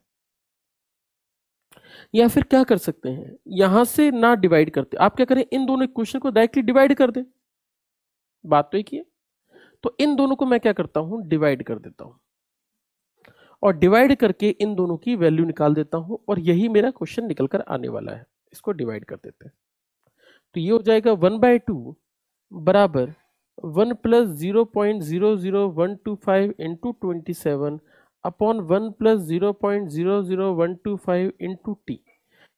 या फिर क्या कर सकते हैं यहां से ना डिवाइड करते आप क्या करें इन दोनों इक्वेशन को डायरेक्टली डिवाइड कर दें बात तो एक ही है तो इन दोनों को मैं क्या करता हूं डिवाइड कर देता हूं और डिवाइड करके इन दोनों की वैल्यू निकाल देता हूं और यही मेरा क्वेश्चन निकल कर आने वाला है इसको डिवाइड कर देते हैं तो ये हो जाएगा वन बाय टू बराबर one plus zero point zero zero one two five into twenty seven upon one plus zero point zero zero one two five into T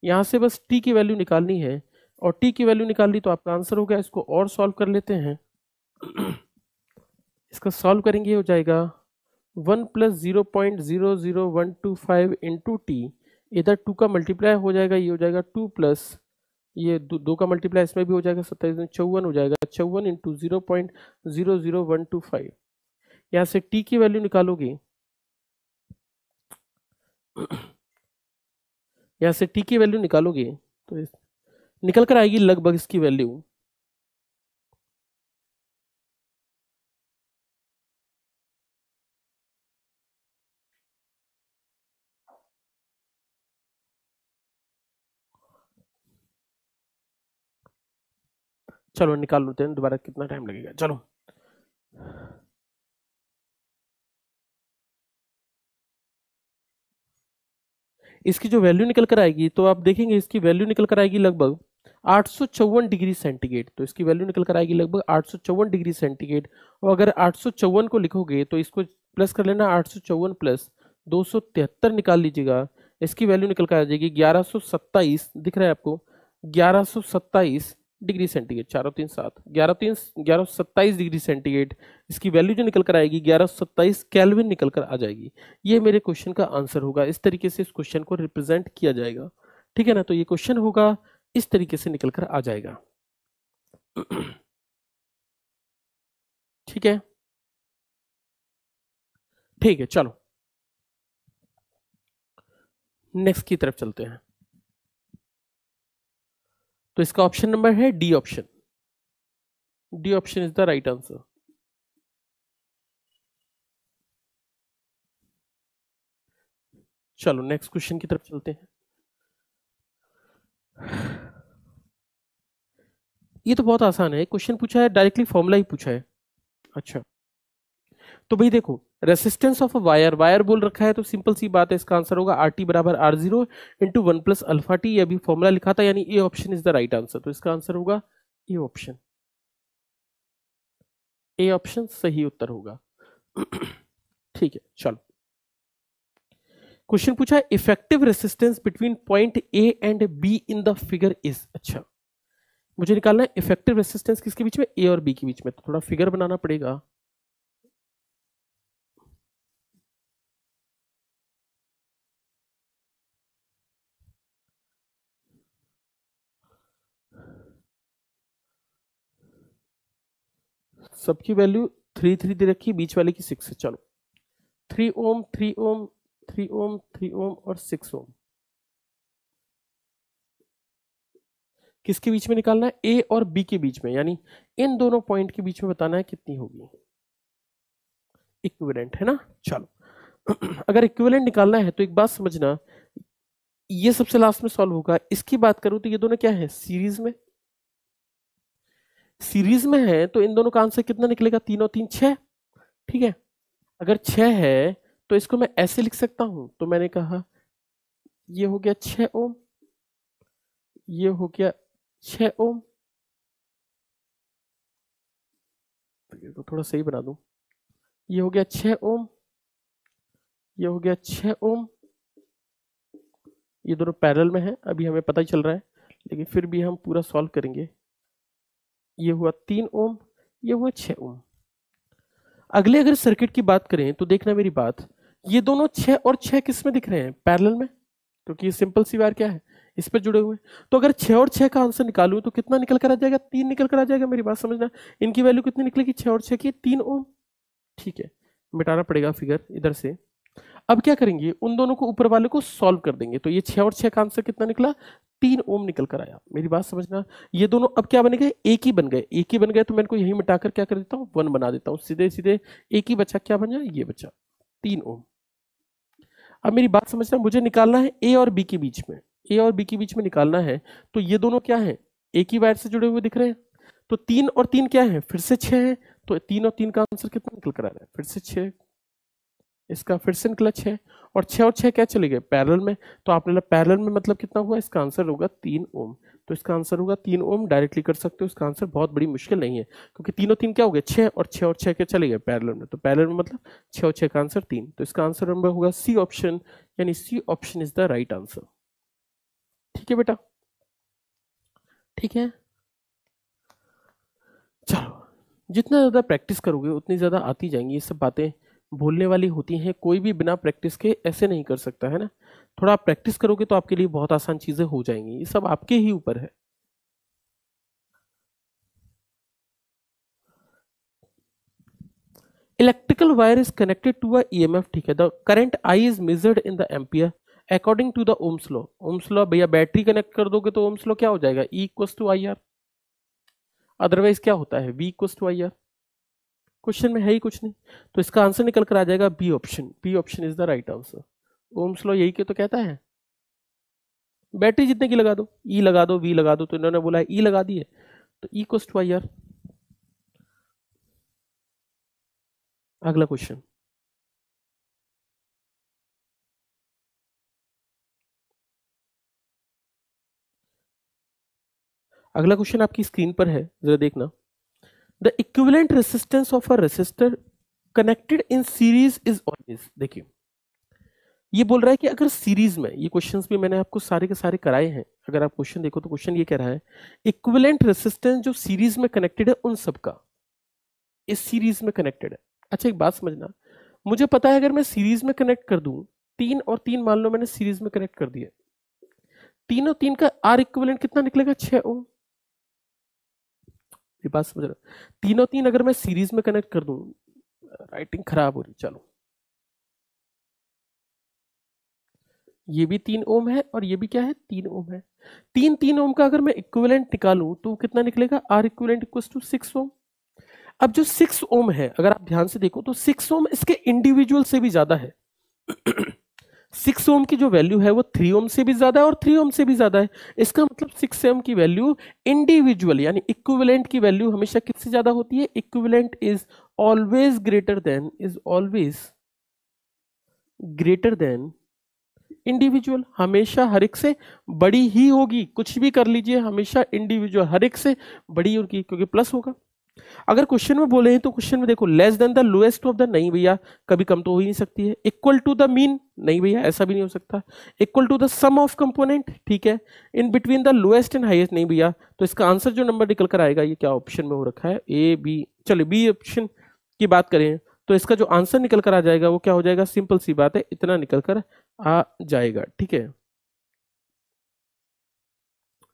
यहाँ से बस टी की वैल्यू निकालनी है और टी की वैल्यू निकाल ली तो आपका आंसर हो गया इसको और सॉल्व कर लेते हैं इसका सॉल्व करेंगे हो जाएगा one plus zero point zero zero one two five into T इधर टू का मल्टीप्लाई हो जाएगा ये हो जाएगा टू प्लस ये दो, दो का मल्टीप्लाई इसमें भी हो जाएगा सत्ताईस चौवन हो जाएगा चौवन into zero point zero zero one two five यहाँ से टी की वैल्यू निकालोगे यहाँ से टी की वैल्यू निकालोगे तो निकल कर आएगी लगभग इसकी वैल्यू चलो निकाल लेते हैं दोबारा कितना टाइम लगेगा चलो इसकी जो वैल्यू निकल कर आएगी तो आप देखेंगे इसकी वैल्यू निकल कर आएगी लगभग आठ डिग्री सेंटीग्रेड तो इसकी वैल्यू निकल कर आएगी लगभग आठ डिग्री सेंटीग्रेड और अगर आठ को लिखोगे तो इसको प्लस कर लेना आठ प्लस दो निकाल लीजिएगा इसकी वैल्यू निकल कर आ जाएगी ग्यारह दिख रहा है आपको ग्यारह डिग्री सेंटीग्रेड चारों तीन सात ग्यारह तीन ग्यारह सत्ताईस डिग्री सेंटीग्रेड इसकी वैल्यू जो निकल कर आएगी ग्यारह सत्ताईस कैलविन निकल कर आ जाएगी ये मेरे क्वेश्चन का आंसर होगा इस तरीके से इस क्वेश्चन को रिप्रेजेंट किया जाएगा ठीक है ना तो ये क्वेश्चन होगा इस तरीके से निकल कर आ जाएगा ठीक है ठीक है चलो नेक्स्ट की तरफ चलते हैं तो इसका ऑप्शन नंबर है D option D option is the right answer चलो नेक्स्ट क्वेश्चन की तरफ चलते हैं ये तो बहुत आसान है क्वेश्चन पूछा है डायरेक्टली फॉर्मूला ही पूछा है अच्छा तो भाई देखो resistance of a wire wire बोल रखा है तो सिंपल सी बात है इसका आंसर होगा आर टी बराबर R zero into one plus alpha T अभी फॉर्मूला लिखा था यानी A option is the right answer तो इसका आंसर होगा ए ऑप्शन ए ऑप्शन सही उत्तर होगा <clears throat> ठीक है चलो क्वेश्चन पूछा effective resistance between point A and B in the figure is अच्छा मुझे निकालना है इफेक्टिव रेसिस्टेंस किसके बीच में ए और बी के बीच में तो थोड़ा फिगर बनाना पड़ेगा सबकी वैल्यू थ्री थ्री दे रखी बीच वाले की सिक्स है चलो three ohm three ohm three ohm three ohm और सिक्स ओम किसके बीच में निकालना है ए और बी के बीच में यानी इन दोनों पॉइंट के बीच में बताना है कितनी होगी इक्विवेलेंट है ना चलो <clears throat> अगर इक्विवेलेंट निकालना है तो एक बात समझना ये सबसे लास्ट में सॉल्व होगा इसकी बात करूं तो ये दोनों क्या है सीरीज में सीरीज में है तो इन दोनों का आंसर कितना निकलेगा तीन और तीन छः ठीक है अगर छः है तो इसको मैं ऐसे लिख सकता हूँ तो मैंने कहा ये हो गया छः ओम ये हो गया छः ओम तो, तो, थोड़ा सही बना दू ये हो गया छह ओम ये हो गया छह ओम ये दोनों पैरल में है अभी हमें पता ही चल रहा है लेकिन फिर भी हम पूरा सॉल्व करेंगे ये हुआ तीन ओम ये हुआ छ ओम अगले अगर सर्किट की बात करें तो देखना मेरी बात ये दोनों छ और छह किस में दिख रहे हैं पैरेलल में क्योंकि तो ये सिंपल सी वायर क्या है इस पर जुड़े हुए तो अगर छ और छह का आंसर निकालू तो कितना निकल कर आ जाएगा तीन निकल कर आ जाएगा मेरी बात समझना इनकी वैल्यू कितनी निकलेगी छ और छः की तीन ओम ठीक है मिटाना पड़ेगा फिगर इधर से अब क्या करेंगे उन दोनों को ऊपर वाले को सॉल्व कर देंगे तो ये छह और छह का आंसर कितना निकला तीन ओम निकल कर आया मेरी बात समझना ये दोनों अब क्या बने गए एक ही बन गए एक ही बन गए तो मैं इनको यही मिटाकर क्या कर देता हूँ वन बना देता हूँ सीधे सीधे एक ही बच्चा क्या बन जाए ये बच्चा तीन ओम अब मेरी बात समझना मुझे निकालना है ए और बी के बीच में ए और बी के बीच में निकालना है तो ये दोनों क्या है एक ही वायर से जुड़े हुए दिख रहे हैं तो तीन और तीन क्या है फिर से छह है तो तीन और तीन का आंसर कितना निकल कर आ रहा है फिर से छह इसका फिर से क्लच है और छः और छः क्या चले गए पैरल में तो आपने पैरल में मतलब कितना हुआ इसका आंसर होगा तीन ओम तो इसका आंसर होगा तीन ओम डायरेक्टली कर सकते हो इसका आंसर बहुत बड़ी मुश्किल नहीं है क्योंकि तीनों तीन क्या हो गए छः और छः और छः के चले गए पैरल में तो पैरल में मतलब छः और छः का आंसर तीन तो इसका आंसर नंबर होगा सी ऑप्शन यानी C option is the right answer ठीक है बेटा ठीक है चलो जितना ज़्यादा प्रैक्टिस करोगे उतनी ज़्यादा आती जाएंगी ये सब बातें बोलने वाली होती हैं कोई भी बिना प्रैक्टिस के ऐसे नहीं कर सकता है ना थोड़ा आप प्रैक्टिस करोगे तो आपके लिए बहुत आसान चीजें हो जाएंगी ये सब आपके ही ऊपर है electrical wire is connected to EMF ठीक है the current I is measured in the ampere according to the Ohm's law Ohm's law भैया बैटरी कनेक्ट कर दोगे तो ओम्स लॉ क्या हो जाएगा equals to I R otherwise क्या होता है V equals to I R question में है ही कुछ नहीं तो इसका आंसर निकल कर आ जाएगा B option B option is the right answer Ohm's law यही के तो कहता है बैटरी जितने की लगा दो ई e लगा दो वी लगा दो तो इन्होंने बोला ई e लगा दी है तो ई कोस्ट वाई आर अगला क्वेश्चन अगला क्वेश्चन आपकी स्क्रीन पर है जरा देखना the equivalent resistance of a resistor connected in series is always देखिए ये बोल रहा है कि अगर सीरीज में ये क्वेश्चन भी मैंने आपको सारे के सारे कराए हैं अगर आप क्वेश्चन देखो तो क्वेश्चन ये कह रहा है इक्विवेलेंट रेसिस्टेंस जो सीरीज में कनेक्टेड है उन सब का इस सीरीज में कनेक्टेड है अच्छा एक बात समझना मुझे पता है अगर मैं सीरीज में कनेक्ट कर दूं तीन और तीन मान लो मैंने सीरीज में कनेक्ट कर दिया तीन और तीन का आर इक्विवेलेंट कितना निकलेगा छह ओम ये बात समझ रहा तीनों तीन अगर मैं सीरीज में कनेक्ट कर दूं राइटिंग खराब हो रही चलो ये भी तीन ओम है और ये भी क्या है तीन ओम है तीन तीन ओम का अगर मैं इक्विवेलेंट निकालूं तो कितना निकलेगा R equivalent equal to six ohm अब जो सिक्स ओम है अगर आप ध्यान से देखो तो सिक्स ओम इसके इंडिविजुअल से भी ज्यादा है सिक्स ओम की जो वैल्यू है वो थ्री ओम से भी ज़्यादा है और थ्री ओम से भी ज़्यादा है इसका मतलब सिक्स ओम की वैल्यू इंडिविजुअल यानी इक्विवेलेंट की वैल्यू हमेशा किससे ज़्यादा होती है equivalent is always greater than is always greater than individual हमेशा हर एक से बड़ी ही होगी कुछ भी कर लीजिए हमेशा इंडिविजुअल हर एक से बड़ी होगी क्योंकि प्लस होगा अगर क्वेश्चन में बोले हैं तो क्वेश्चन में देखो less than the lowest of the नहीं भैया कभी कम तो हो ही नहीं सकती है इक्वल टू द मीन नहीं भैया ऐसा भी नहीं हो सकता equal to the sum of component ठीक है in between the lowest and highest नहीं भैया तो इसका आंसर जो नंबर निकल कर आएगा ये क्या ऑप्शन में हो रखा है ए बी चलिए बी ऑप्शन की बात करें तो इसका जो आंसर निकल कर आ जाएगा वो क्या हो जाएगा सिंपल सी बात है इतना निकल कर आ जाएगा ठीक है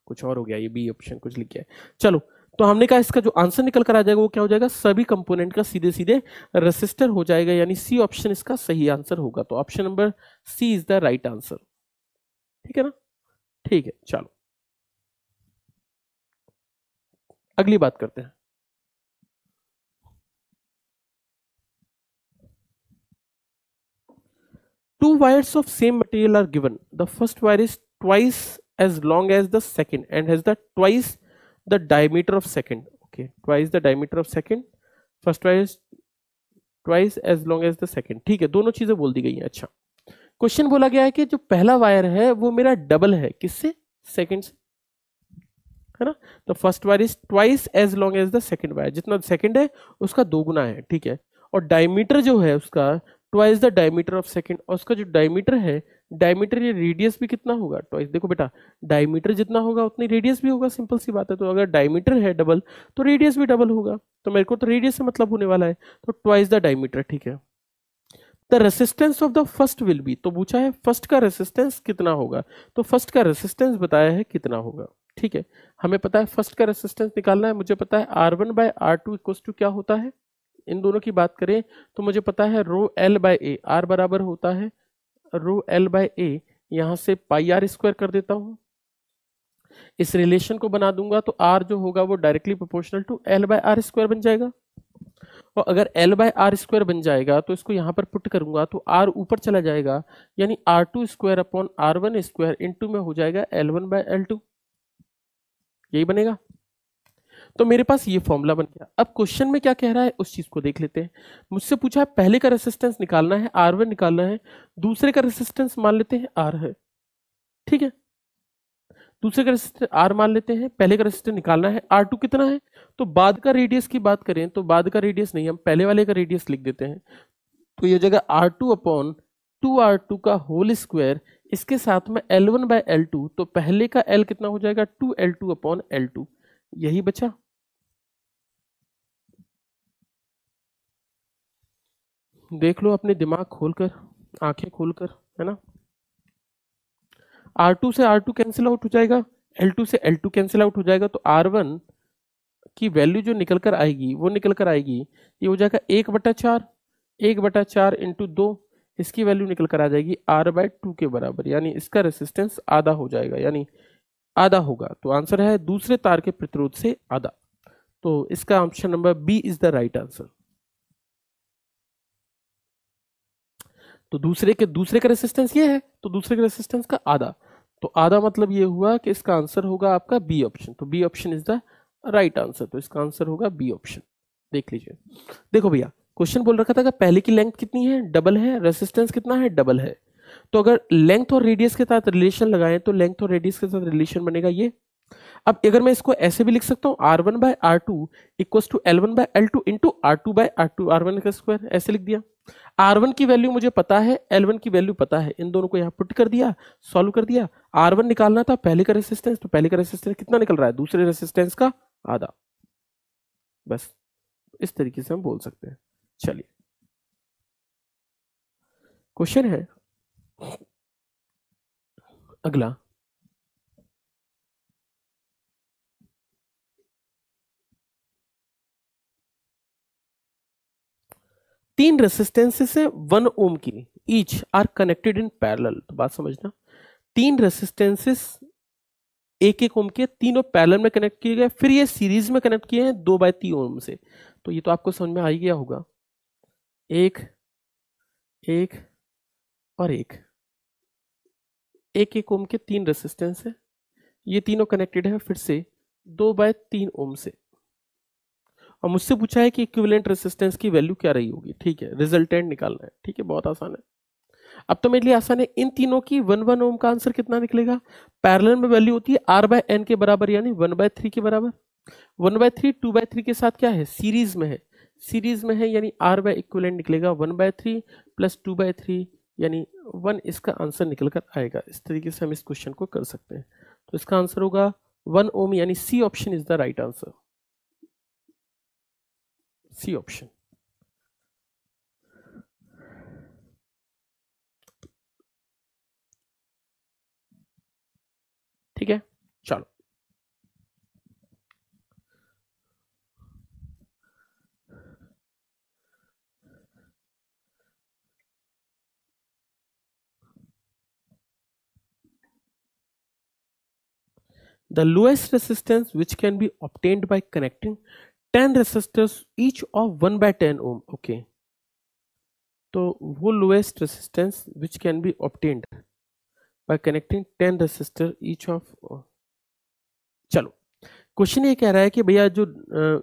कुछ और हो गया ये बी ऑप्शन कुछ लिख गया चलो तो हमने कहा इसका जो आंसर निकल कर आ जाएगा वो क्या हो जाएगा सभी कंपोनेंट का सीधे सीधे रेसिस्टर हो जाएगा यानी सी ऑप्शन इसका सही आंसर होगा तो option number C is the right answer ठीक है ना ठीक है चलो अगली बात करते हैं two wires of same material are given the first wire is twice as long as the second and has the twice the diameter of second okay twice the diameter of second first twice twice as long as the second ठीक है दोनों चीजें बोल दी गई हैं अच्छा क्वेश्चन बोला गया है कि जो पहला वायर है वो मेरा डबल है किससे सेकेंड से है ना तो first wire is twice as long as the second wire जितना सेकंड है उसका दोगुना है ठीक है और डायमीटर जो है उसका twice the diameter of second और उसका जो डायमीटर है डायमीटर या रेडियस भी कितना होगा ट्वाइस देखो बेटा डायमीटर जितना होगा उतनी रेडियस भी होगा सिंपल सी बात है तो अगर डायमीटर है डबल तो रेडियस भी डबल होगा तो मेरे को तो रेडियस से मतलब होने वाला है तो ट्वाइस द डायमीटर ठीक है the resistance of the first will be तो पूछा है फर्स्ट का रेसिस्टेंस कितना होगा तो फर्स्ट का रेसिस्टेंस बताया है कितना होगा ठीक है हमें पता है फर्स्ट का रेसिस्टेंस निकालना है मुझे पता है R one by R two equal to क्या होता है इन दोनों की बात करें तो मुझे पता है rho L by A R बराबर होता है रो एल बाय ए यहां से पाई आर स्क्वायर कर देता हूं इस रिलेशन को बना दूंगा तो आर जो होगा वो directly proportional to L by R square बन जाएगा और अगर एल बाय आर स्क्वायर बन जाएगा तो इसको यहां पर पुट करूंगा तो आर ऊपर चला जाएगा यानी R two square upon R one square into में हो जाएगा L one by L two यही बनेगा तो मेरे पास ये फॉर्मूला बन गया अब क्वेश्चन में क्या कह रहा है उस चीज़ को देख लेते हैं मुझसे पूछा पहले का रेसिस्टेंस निकालना है आर वन निकालना है दूसरे का रेसिस्टेंस मान लेते हैं आर है ठीक है दूसरे का रेसिस्टेंस आर मान लेते हैं पहले का रेसिस्टेंस निकालना है आर टू कितना है तो बाद का रेडियस की बात करें तो बाद का रेडियस नहीं हम पहले वाले का रेडियस लिख देते हैं तो ये जगह R two upon two R two का होल स्क्वायर इसके साथ में L one by L two तो पहले का एल कितना हो जाएगा two L two upon L two यही बचा देख लो अपने दिमाग खोलकर आंखें खोलकर है ना R2 से R2 कैंसिल आउट हो जाएगा L2 से L2 कैंसिल आउट हो जाएगा तो R1 की वैल्यू जो निकल कर आएगी वो निकल कर आएगी ये हो जाएगा एक बटा चार एक बटा चार इंटू दो इसकी वैल्यू निकल कर आ जाएगी आर बाय टू के बराबर यानी इसका रेसिस्टेंस आधा हो जाएगा यानी आधा होगा तो आंसर है दूसरे तार के प्रतिरोध से आधा तो इसका option number B is the right answer तो दूसरे के दूसरे का रेसिस्टेंस ये है तो दूसरे का रेसिस्टेंस का आधा तो आधा मतलब ये हुआ कि इसका आंसर होगा आपका बी ऑप्शन तो B option is the right answer तो इसका आंसर होगा बी ऑप्शन देख लीजिए देखो भैया क्वेश्चन बोल रखा था कि पहले की लेंथ कितनी है डबल है रेसिस्टेंस कितना है डबल है तो अगर लेंथ और रेडियस के साथ रिलेशन लगाएं तो लेंथ और रेडियस के साथ रिलेशन बनेगा ये अब अगर मैं इसको ऐसे भी लिख सकता हूँ R one by R two equal to L one by L two into R two by R two R one का स्क्वायर ऐसे लिख दिया आर वन की वैल्यू मुझे पता है एल वन की वैल्यू पता है इन दोनों को यहाँ पुट कर दिया सॉल्व कर दिया आर वन निकालना था पहले का रेसिस्टेंस तो पहले का रेसिस्टेंस कितना निकल रहा है दूसरे रेसिस्टेंस का आधा बस इस तरीके से हम बोल सकते हैं चलिए क्वेश्चन है अगला तीन रेसिस्टेंसेस हैं वन ओम की each are connected in parallel तो बात समझना तीन रेसिस्टेंसेस एक एक ओम के तीनों पैरेलल में कनेक्ट किए गए फिर ये सीरीज में कनेक्ट किए हैं दो बाय तीन ओम से तो ये तो आपको समझ में आ ही गया होगा एक एक और एक एक एक ओम के तीन रेसिस्टेंस है ये तीनों कनेक्टेड है फिर से दो बाय तीन ओम से और मुझसे पूछा है कि इक्विवेलेंट रेसिस्टेंस की वैल्यू क्या रही होगी ठीक है रिजल्टेंट निकालना है ठीक है बहुत आसान है अब तो मेरे लिए आसान है इन तीनों की वन वन ओम का आंसर कितना निकलेगा पैरल में वैल्यू होती है आर बाय एन के बराबर यानी वन बाय थ्री के बराबर one by three two by three के साथ क्या है सीरीज में है सीरीज में है यानी आर बाय इक्वलेंट निकलेगा one by three plus two by three यानी वन इसका आंसर निकल कर आएगा इस तरीके से हम इस क्वेश्चन को कर सकते हैं तो इसका आंसर होगा वन ओम यानी C option is the right answer C option. ठीक है चलो the lowest resistance which can be obtained by connecting ten resistors each of one by ten ohm okay तो वो lowest resistance which can be obtained by connecting ten resistor each of चलो क्वेश्चन ये कह रहा है कि भैया जो आ,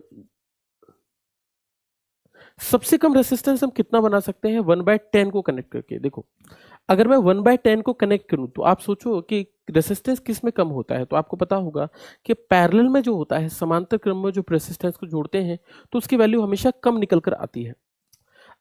सबसे कम रेसिस्टेंस हम कितना बना सकते हैं वन बाय टेन को कनेक्ट करके देखो अगर मैं वन बाय टेन को कनेक्ट करूं तो आप सोचो कि रेसिस्टेंस किस में कम होता है तो आपको पता होगा कि पैरेलल में जो होता है समांतर क्रम में जो रेसिस्टेंस को जोड़ते हैं तो उसकी वैल्यू हमेशा कम निकल कर आती है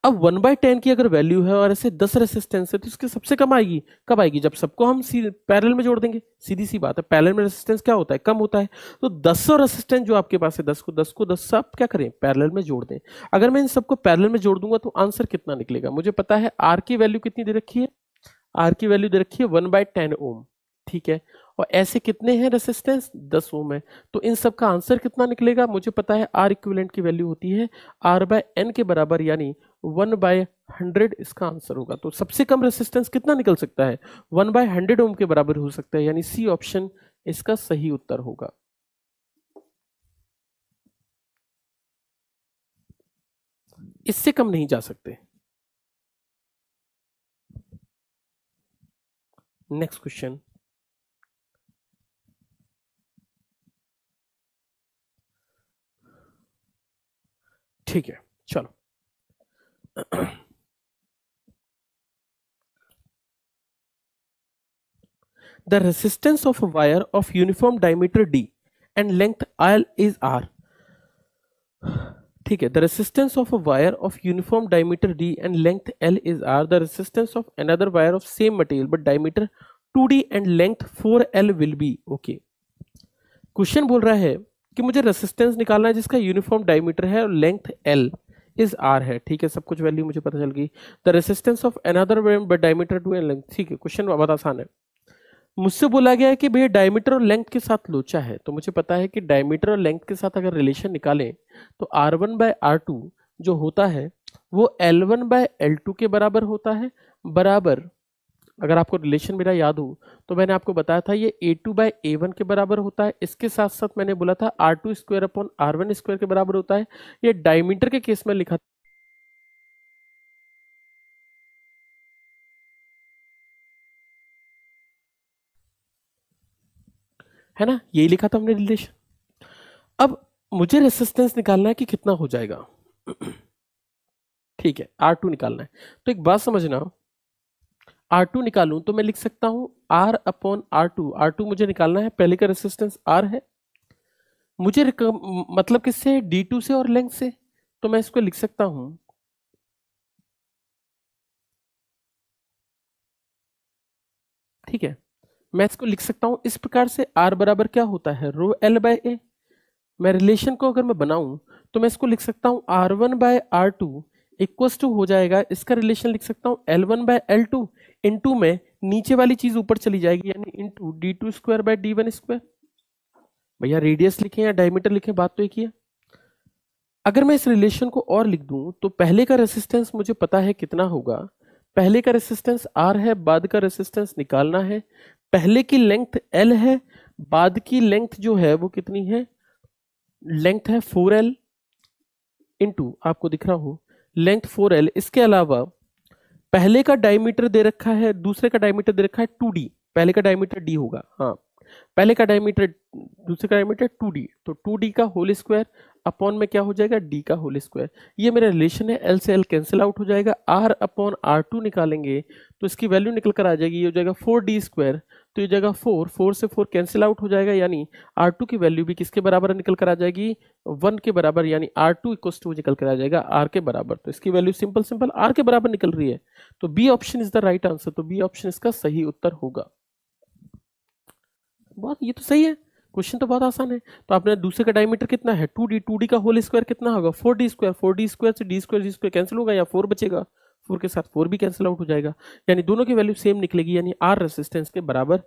अब वन बाय टेन की अगर वैल्यू है और ऐसे दस रेसिस्टेंस है तो उसकी सबसे कम आएगी कब आएगी जब सबको हम पैरेलल में जोड़ देंगे सीधी सी बात है पैरेलल में रेसिस्टेंस क्या होता है कम होता है तो दस सौ रेसिस्टेंस जो आपके पास है दस को दस को दस आप क्या करें पैरेलल में जोड़ दें अगर मैं इन सबको पैरेलल में जोड़ दूंगा तो आंसर कितना निकलेगा मुझे पता है आर की वैल्यू कितनी दे रखी है आर की वैल्यू दे रखी है वन बाय टेन ओम ठीक है और ऐसे कितने हैं रेसिस्टेंस दस ओम है तो इन सब का आंसर कितना निकलेगा मुझे पता है आर इक्विवेलेंट की वैल्यू होती है आर बाय एन के बराबर यानी वन बाय हंड्रेड इसका आंसर होगा तो सबसे कम रेसिस्टेंस कितना निकल सकता है वन बाय हंड्रेड ओम के बराबर हो सकता है यानी सी ऑप्शन इसका सही उत्तर होगा इससे कम नहीं जा सकते नेक्स्ट क्वेश्चन ठीक है चलो the resistance of wire of uniform diameter D and length L is R ठीक है the resistance of a wire of uniform diameter D and length L is R the resistance of another wire of same material but diameter two D and length four L will be okay question बोल रहा है कि मुझे रेसिस्टेंस निकालना है जिसका यूनिफॉर्म डायमीटर है और लेंथ एल इज आर है ठीक है सब कुछ वैल्यू मुझे पता चल गई the resistance of another diameter two and length ठीक है क्वेश्चन बहुत आसान है मुझसे बोला गया है कि भैया डायमीटर और लेंथ के साथ लोचा है तो मुझे पता है कि डायमीटर और लेंथ के साथ अगर रिलेशन निकालें तो R one by R two जो होता है वो L one by L two के बराबर होता है बराबर अगर आपको रिलेशन मेरा याद हो तो मैंने आपको बताया था ये A two by A one के बराबर होता है इसके साथ साथ मैंने बोला था R two square upon R one square के बराबर होता है ये डायमीटर के केस में लिखा था है ना यही लिखा था हमने रिलेशन अब मुझे रेसिस्टेंस निकालना है कि कितना हो जाएगा <clears throat> ठीक है आर टू निकालना है तो एक बात समझना आर टू निकालूं तो मैं लिख सकता हूं R upon R two R two मुझे निकालना है पहले का रेसिस्टेंस आर है मुझे मतलब किससे डी टू से और लेंथ से तो मैं इसको लिख सकता हूं ठीक है मैं इसको लिख सकता हूं इस प्रकार से आर बराबर क्या होता है रो एल बाय ए मैं रिलेशन को अगर मैं बनाऊं तो मैं इसको लिख सकता हूं R one by R two equals to हो जाएगा इसका रिलेशन लिख सकता हूँ L one by L two into में नीचे वाली चीज ऊपर चली जाएगी यानी into D two square by D one square भैया रेडियस लिखे या डायमीटर लिखे बात तो एक ही है अगर मैं इस रिलेशन को और लिख दूं तो पहले का रेसिस्टेंस मुझे पता है कितना होगा पहले का रेसिस्टेंस आर है बाद का रेसिस्टेंस निकालना है पहले की लेंथ एल है बाद की लेंथ जो है वो कितनी है लेंथ है फोर एल टू आपको दिख रहा हो लेंथ फोर एल इसके अलावा पहले का डायमीटर दे रखा है दूसरे का डायमीटर दे रखा है टू डी पहले का डायमीटर डी होगा हाँ पहले का डायमीटर दूसरे का डायमीटर टू डी तो टू डी का होल स्क्वायर अपॉन में क्या हो जाएगा डी का होल स्क्वायर ये मेरा रिलेशन है एल से एल कैंसिल आउट हो जाएगा आर अपॉन आर टू निकालेंगे तो इसकी वैल्यू निकल कर आ जाएगी ये हो जाएगा फोर डी स्क्वायर तो ये जगह फोर फोर से फोर कैंसिल आउट हो जाएगा यानी आर टू की वैल्यू भी किसके बराबर निकल कर आ जाएगी वन के बराबर यानी आर टू इक्व टू निकल कर आ जाएगा आर के बराबर तो इसकी वैल्यू सिंपल सिंपल आर के बराबर निकल रही है तो B option is the right answer तो बी ऑप्शन इसका सही उत्तर होगा बहुत ये तो सही है क्वेश्चन तो बहुत आसान है तो आपने दूसरे का डायमीटर कितना है टू डी टू डी का होल स्क्वायर कितना होगा four D square four D square से D square D square cancel होगा या फोर बचेगा फोर के साथ फोर भी कैंसिल आउट हो जाएगा यानी दोनों की वैल्यू सेम निकलेगी यानी आर रेसिस्टेंस के बराबर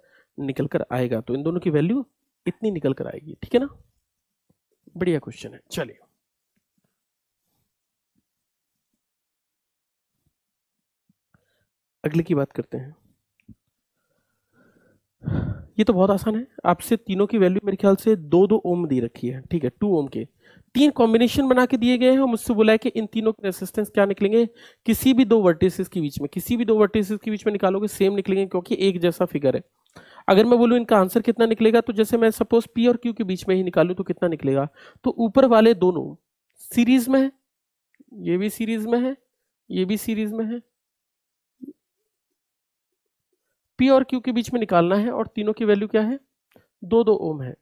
निकल कर आएगा तो इन दोनों की वैल्यू इतनी निकल कर आएगी ठीक है ना बढ़िया क्वेश्चन है चलिए अगले की बात करते हैं ये तो बहुत आसान है आपसे तीनों की वैल्यू मेरे ख्याल से दो दो ओम दी रखी है ठीक है टू ओम के तीन कॉम्बिनेशन बना के दिए गए हैं और मुझसे बोला है कि इन तीनों के रेसिस्टेंस क्या निकलेंगे किसी भी दो वर्टिसेस के बीच में किसी भी दो वर्टिसेस के बीच में निकालोगे सेम निकलेंगे क्योंकि एक जैसा फिगर है अगर मैं बोलूँ इनका आंसर कितना निकलेगा तो जैसे मैं सपोज पी और क्यू के बीच में ही निकालू तो कितना निकलेगा तो ऊपर वाले दोनों सीरीज में है ये भी सीरीज में है ये भी सीरीज में है पी और क्यू के बीच में निकालना है और तीनों की वैल्यू क्या है दो दो ओम है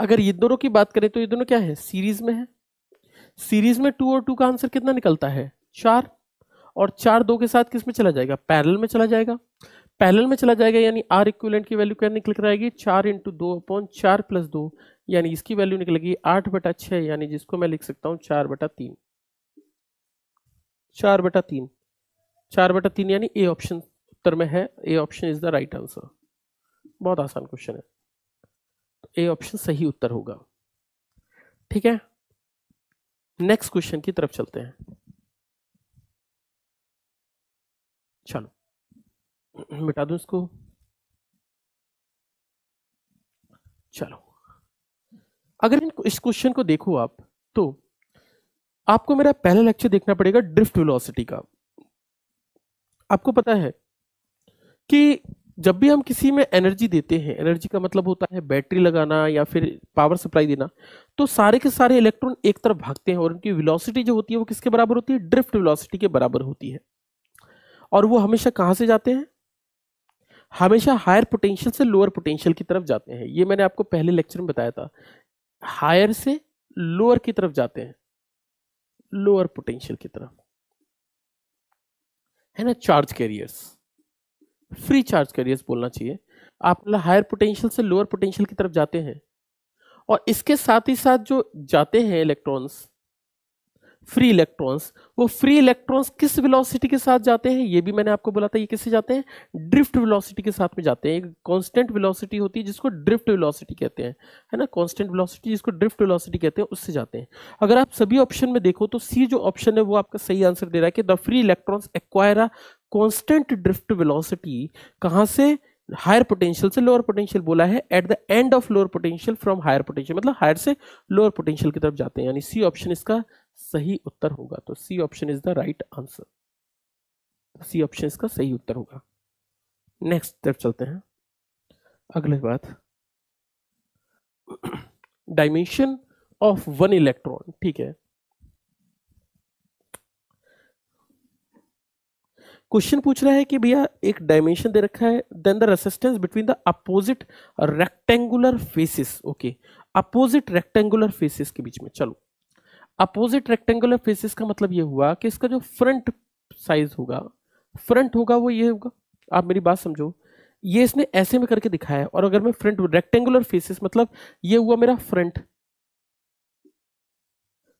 अगर ये दोनों की बात करें तो ये दोनों क्या है सीरीज में है सीरीज में टू और टू का आंसर कितना निकलता है चार और चार दो के साथ किस में चला जाएगा पैरल में चला जाएगा पैरल में चला जाएगा यानी आर इक्वलेंट की वैल्यू क्या निकल कर आएगी चार इंटू दो अपॉन चार प्लस दो यानी इसकी वैल्यू निकलेगी आठ बटा छः यानी जिसको मैं लिख सकता हूँ चार बटा तीन चार बटा तीन चार बटा तीन यानी ए ऑप्शन उत्तर में है A option is the right answer बहुत आसान क्वेश्चन है ए ऑप्शन सही उत्तर होगा ठीक है नेक्स्ट क्वेश्चन की तरफ चलते हैं चलो मिटा दूं इसको चलो अगर इस क्वेश्चन को देखो आप तो आपको मेरा पहला लेक्चर देखना पड़ेगा ड्रिफ्ट वेलोसिटी का आपको पता है कि जब भी हम किसी में एनर्जी देते हैं एनर्जी का मतलब होता है बैटरी लगाना या फिर पावर सप्लाई देना तो सारे के सारे इलेक्ट्रॉन एक तरफ भागते हैं और उनकी वेलोसिटी जो होती है वो किसके बराबर होती है ड्रिफ्ट वेलोसिटी के बराबर होती है और वो हमेशा कहाँ से जाते हैं हमेशा हायर पोटेंशियल से लोअर पोटेंशियल की तरफ जाते हैं ये मैंने आपको पहले लेक्चर में बताया था हायर से लोअर की तरफ जाते हैं लोअर पोटेंशियल की तरफ है ना charge carriers free charge carriers बोलना चाहिए आप मतलब हायर पोटेंशियल से लोअर पोटेंशियल की तरफ जाते हैं और इसके साथ ही साथ जो जाते हैं इलेक्ट्रॉन्स फ्री इलेक्ट्रॉन्स वो फ्री इलेक्ट्रॉन्स किस वेलोसिटी के साथ जाते हैं ये भी मैंने आपको बोला था ये किससे जाते हैं ड्रिफ्ट वेलोसिटी के साथ में जाते हैं एक कांस्टेंट वेलोसिटी होती है जिसको ड्रिफ्ट वेलोसिटी कहते हैं है ना कांस्टेंट वेलोसिटी जिसको ड्रिफ्ट वेलोसिटी कहते हैं उससे जाते हैं अगर आप सभी ऑप्शन में देखो तो सी जो ऑप्शन है वो आपका सही आंसर दे रहा है कि the free electrons acquire constant drift velocity कहाँ से हायर पोटेंशियल से लोअर पोटेंशियल बोला है at the end of lower potential from higher potential मतलब हायर से लोअर पोटेंशियल की तरफ जाते हैं यानी सी ऑप्शन इसका सही उत्तर होगा तो C option is the right answer C option इसका सही उत्तर होगा नेक्स्ट तरफ चलते हैं अगले बात डायमेंशन ऑफ वन इलेक्ट्रॉन ठीक है क्वेश्चन पूछ रहा है कि भैया एक डायमेंशन दे रखा है then the resistance between the opposite rectangular faces okay opposite rectangular faces के बीच में चलो अपोजिट रेक्टेंगुलर फेसिस का मतलब ये हुआ कि इसका जो फ्रंट साइज होगा फ्रंट होगा वो ये होगा आप मेरी बात समझो ये इसने ऐसे में करके दिखाया है और अगर मैं फ्रंट रेक्टेंगुलर फेसिस मतलब ये हुआ मेरा फ्रंट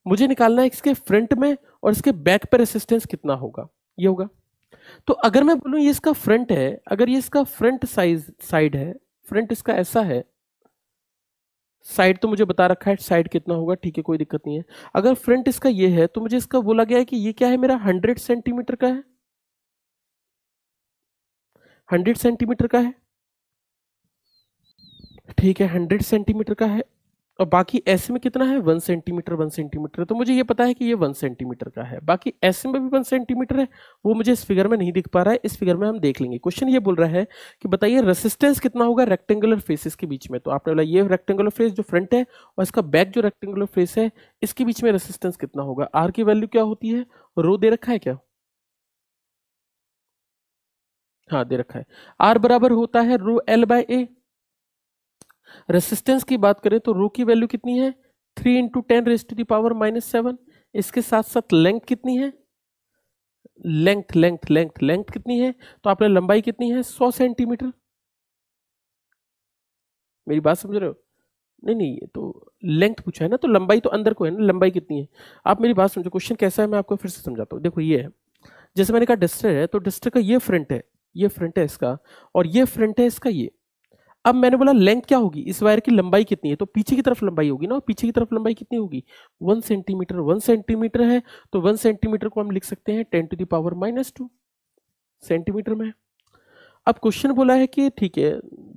मुझे निकालना है इसके फ्रंट में और इसके बैक पर रेसिस्टेंस कितना होगा ये होगा तो अगर मैं बोलूँ ये इसका फ्रंट है अगर ये इसका फ्रंट साइज साइड है फ्रंट इसका ऐसा है साइड तो मुझे बता रखा है साइड कितना होगा ठीक है कोई दिक्कत नहीं है अगर फ्रंट इसका ये है तो मुझे इसका बोला गया है कि ये क्या है मेरा हंड्रेड सेंटीमीटर का है हंड्रेड सेंटीमीटर का है ठीक है हंड्रेड सेंटीमीटर का है और बाकी ऐसे में कितना है वन सेंटीमीटर वन सेंटीमीटर तो मुझे ये पता है कि ये वन सेंटीमीटर का है बाकी ऐसे में भी वन सेंटीमीटर है वो मुझे इस फिगर में नहीं दिख पा रहा है इस फिगर में हम देख लेंगे क्वेश्चन ये बोल रहा है कि बताइए रेसिस्टेंस कितना होगा रेक्टेंगुलर फेसेस के बीच में तो आपने बोला ये रेक्टेंगुलर फेस जो फ्रंट है और इसका बैक जो रेक्टेंगुलर फेस है इसके बीच में रेसिस्टेंस कितना होगा आर की वैल्यू क्या होती है रो दे रखा है क्या हाँ दे रखा है आर बराबर होता है rho L by A resistance की बात करें तो रू की वैल्यू कितनी है three into ten raise to the power minus seven इसके साथ साथ लेंथ कितनी है लेंथ लेंथ लेंथ लेंथ कितनी है तो आपने लंबाई कितनी है सौ सेंटीमीटर मेरी बात समझ रहे हो नहीं नहीं ये तो लेंथ पूछा है ना तो लंबाई तो अंदर को है ना लंबाई कितनी है आप मेरी बात समझो क्वेश्चन कैसा है मैं आपको फिर से समझाता हूँ देखो ये है जैसे मैंने कहा डिस्टर है तो डिस्टर का ये फ्रंट है ये फ्रंट है इसका और ये फ्रंट है इसका ये अब मैंने बोला लेंथ क्या होगी इस वायर की लंबाई कितनी है तो पीछे की तरफ लंबाई होगी ना पीछे की तरफ लंबाई कितनी होगी वन सेंटीमीटर वन सेंटीमीटर है तो वन सेंटीमीटर को हम लिख सकते हैं ten to the power minus two centimetre में अब क्वेश्चन बोला है कि ठीक है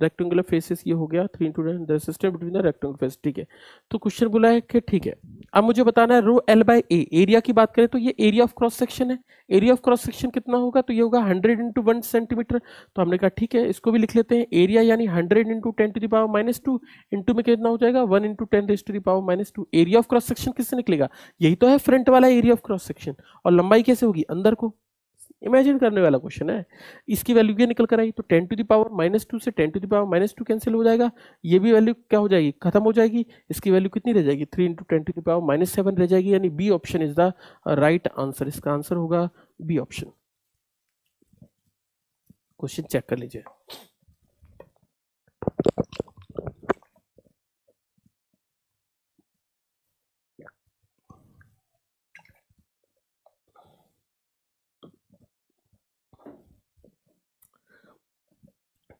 रेक्टेंगुलर फेसेस ये हो गया three into the system between the rectangular face ठीक है तो क्वेश्चन बोला है कि ठीक है अब मुझे बताना है rho L by A area की बात करें तो ये एरिया ऑफ क्रॉस सेक्शन है एरिया ऑफ क्रॉस सेक्शन कितना होगा तो ये होगा हंड्रेड इंटू वन सेंटीमीटर तो हमने कहा ठीक है इसको भी लिख लेते हैं एरिया यानी hundred into ten to the power minus two into में कितना हो जाएगा one into ten raise to the power minus two area of cross section किससे निकलेगा यही तो है फ्रंट वाला एरिया ऑफ क्रॉस सेक्शन और लंबाई कैसे होगी अंदर को इमेजिन करने वाला क्वेश्चन है इसकी वैल्यू क्या निकल कर आई तो ten to the power minus two से ten to the power power minus two cancel हो जाएगा ये भी वैल्यू क्या हो जाएगी खत्म हो जाएगी इसकी वैल्यू कितनी रह जाएगी three into ten to the power minus seven रह जाएगी यानी B option is the right answer इसका आंसर होगा बी ऑप्शन क्वेश्चन चेक कर लीजिए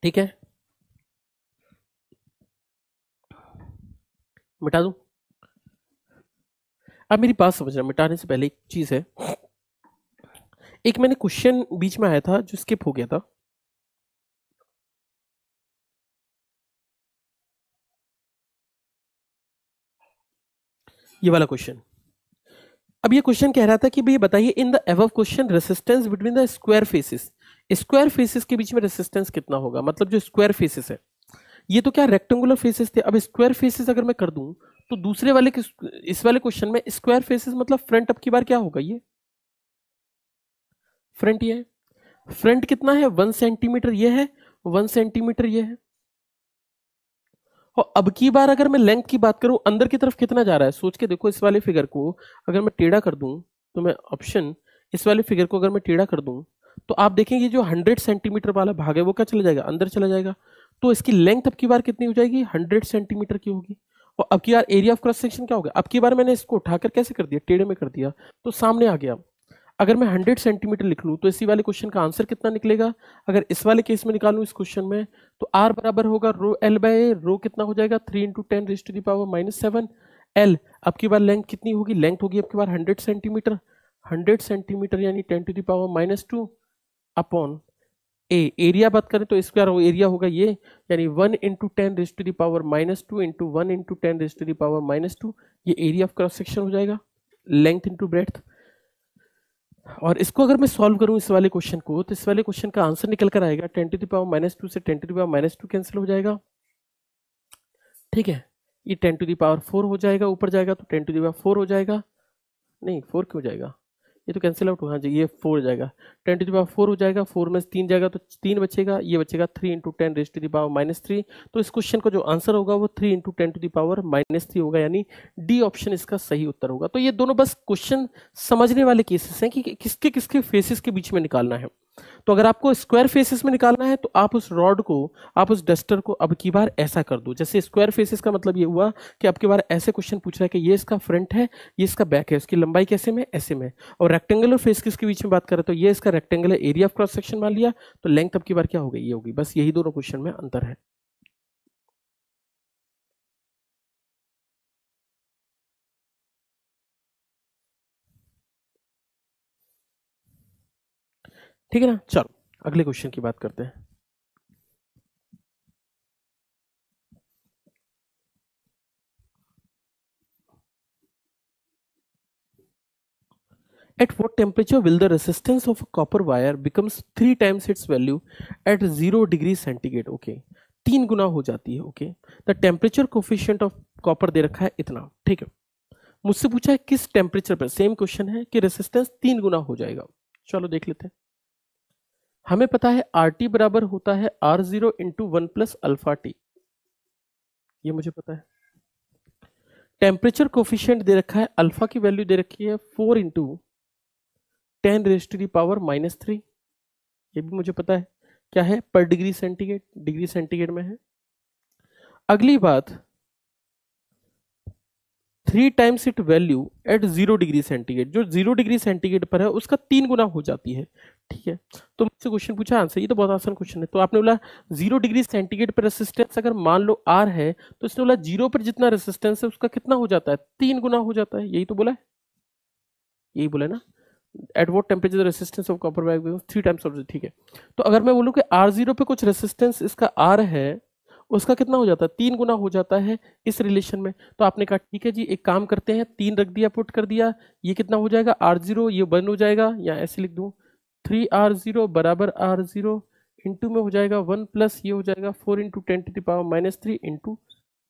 ठीक है मिटा दू अब मेरी बात समझना मिटाने से पहले एक चीज़ है एक मैंने क्वेश्चन बीच में आया था जो स्किप हो गया था ये वाला क्वेश्चन अब ये क्वेश्चन कह रहा था कि भैया बताइए in the above question resistance between the square faces square faces के बीच में रेसिस्टेंस कितना होगा मतलब जो स्क्वायर फेसेस है ये तो क्या रेक्टेंगुलर फेसेस थे अब स्क्वायर फेसेस अगर मैं कर दूं तो दूसरे वाले के इस वाले क्वेश्चन में स्क्वायर फेसेस मतलब फ्रंट अप की बार क्या होगा ये फ्रंट ये है फ्रंट कितना है वन सेंटीमीटर ये है वन सेंटीमीटर ये है और अब की बार अगर मैं लेंथ की बात करूं अंदर की तरफ कितना जा रहा है सोच के देखो इस वाले फिगर को अगर मैं टेढ़ा कर दूं तो मैं ऑप्शन इस वाले फिगर को अगर मैं टेढ़ा कर दूं तो आप देखेंगे जो 100 सेंटीमीटर वाला भाग है वो क्या चला जाएगा अंदर चला जाएगा तो इसकी लेंथ अब की बार कितनी हो जाएगी 100 सेंटीमीटर की होगी और अब की बार एरिया ऑफ क्रॉस सेक्शन क्या होगा अब की बार मैंने इसको उठाकर कैसे कर दिया टेढ़े में कर दिया तो सामने आ गया अगर मैं हंड्रेड सेंटीमीटर लिख लूँ तो इसी वाले क्वेश्चन का आंसर कितना निकलेगा अगर इस वाले केस में निकालू इस क्वेश्चन में तो आर बराबर होगा रो एल बाय रो कितना हो जाएगा three into ten raise to the power minus seven L अब की बार लेंथ कितनी होगी लेंथ होगी अब की बार हंड्रेड सेंटीमीटर हंड्रेड सेंटीमीटर यानी ten to the power minus two upon A area बात करें तो स्क्वायर एरिया होगा ये यानी one into ten raise to the power minus two into one into ten raise to the power minus two ये एरिया ऑफ क्रॉस सेक्शन हो जाएगा लेंथ इंटू ब्रेथ और इसको अगर मैं सॉल्व करूं इस वाले क्वेश्चन को तो इस वाले क्वेश्चन का आंसर निकल कर आएगा ten to the power minus two से ten to the power minus two cancel हो जाएगा ठीक है ये टेन टू दावर फोर हो जाएगा ऊपर जाएगा तो टेन टू दावर फोर हो जाएगा नहीं फोर क्यों जाएगा ये तो कैंसिल आउट हाँ जी ये फोर जाएगा टेन टू दावर फोर हो जाएगा फोर में तीन जाएगा तो तीन बचेगा ये बचेगा three into ten raise to the power minus three तो इस क्वेश्चन का जो आंसर होगा वो three into ten to the power minus three होगा यानी डी ऑप्शन इसका सही उत्तर होगा तो ये दोनों बस क्वेश्चन समझने वाले केसेस हैं कि किसके किसके फेसिस के बीच में निकालना है तो अगर आपको स्क्वायर फेसेस में निकालना है तो आप उस रॉड को आप उस डस्टर को अब की बार ऐसा कर दो जैसे स्क्वायर फेसेस का मतलब ये हुआ कि अब की बार ऐसे क्वेश्चन पूछ रहा है कि ये इसका फ्रंट है ये इसका बैक है उसकी लंबाई कैसे में ऐसे में और रेक्टेंगुलर फेस किसके बीच में बात करें तो ये इसका rectangular area of cross section मान लिया तो लेंथ अब की बार क्या हो गई ये होगी बस यही दोनों क्वेश्चन में अंतर है ठीक है ना चलो अगले क्वेश्चन की बात करते हैं at what temperature will the resistance of copper wire wire three times its value at zero degree centigrade okay तीन गुना हो जाती है okay the temperature coefficient of copper दे रखा है इतना ठीक है मुझसे पूछा है किस टेम्परेचर पर सेम क्वेश्चन है कि रेसिस्टेंस तीन गुना हो जाएगा चलो देख लेते हैं हमें पता है आर टी बराबर होता है R zero into one plus alpha T ये मुझे पता है टेम्परेचर कोफिशियंट दे रखा है अल्फा की वैल्यू दे रखी है four into ten raise to the power minus three ये भी मुझे पता है क्या है पर डिग्री सेंटीग्रेड डिग्री सेंटीग्रेड में है अगली बात three times it value at zero degree centigrade जो जीरो डिग्री सेंटीग्रेड पर है उसका तीन गुना हो जाती है ठीक है तो मुझसे क्वेश्चन पूछा आंसर ये तो बहुत आसान क्वेश्चन है तो आपने बोला जीरो डिग्री सेंटीग्रेड पर रेसिस्टेंस अगर मान लो आर है तो इसने बोला जीरो पर जितना रेसिस्टेंस है उसका कितना हो जाता है तीन गुना हो जाता है यही तो बोला है यही बोला है ना at what temperature resistance of copper wire three times of ठीक है तो अगर मैं बोलूँ कि आर जीरो पर कुछ रेसिस्टेंस इसका आर है उसका कितना हो जाता है तीन गुना हो जाता है इस रिलेशन में तो आपने कहा ठीक है जी एक काम करते हैं तीन रख दिया पुट कर दिया ये कितना हो जाएगा आर जीरो ये वन हो जाएगा या ऐसे लिख दूँ थ्री आर जीरो बराबर आर जीरो इंटू में हो जाएगा वन प्लस ये हो जाएगा four into ten to the power minus three into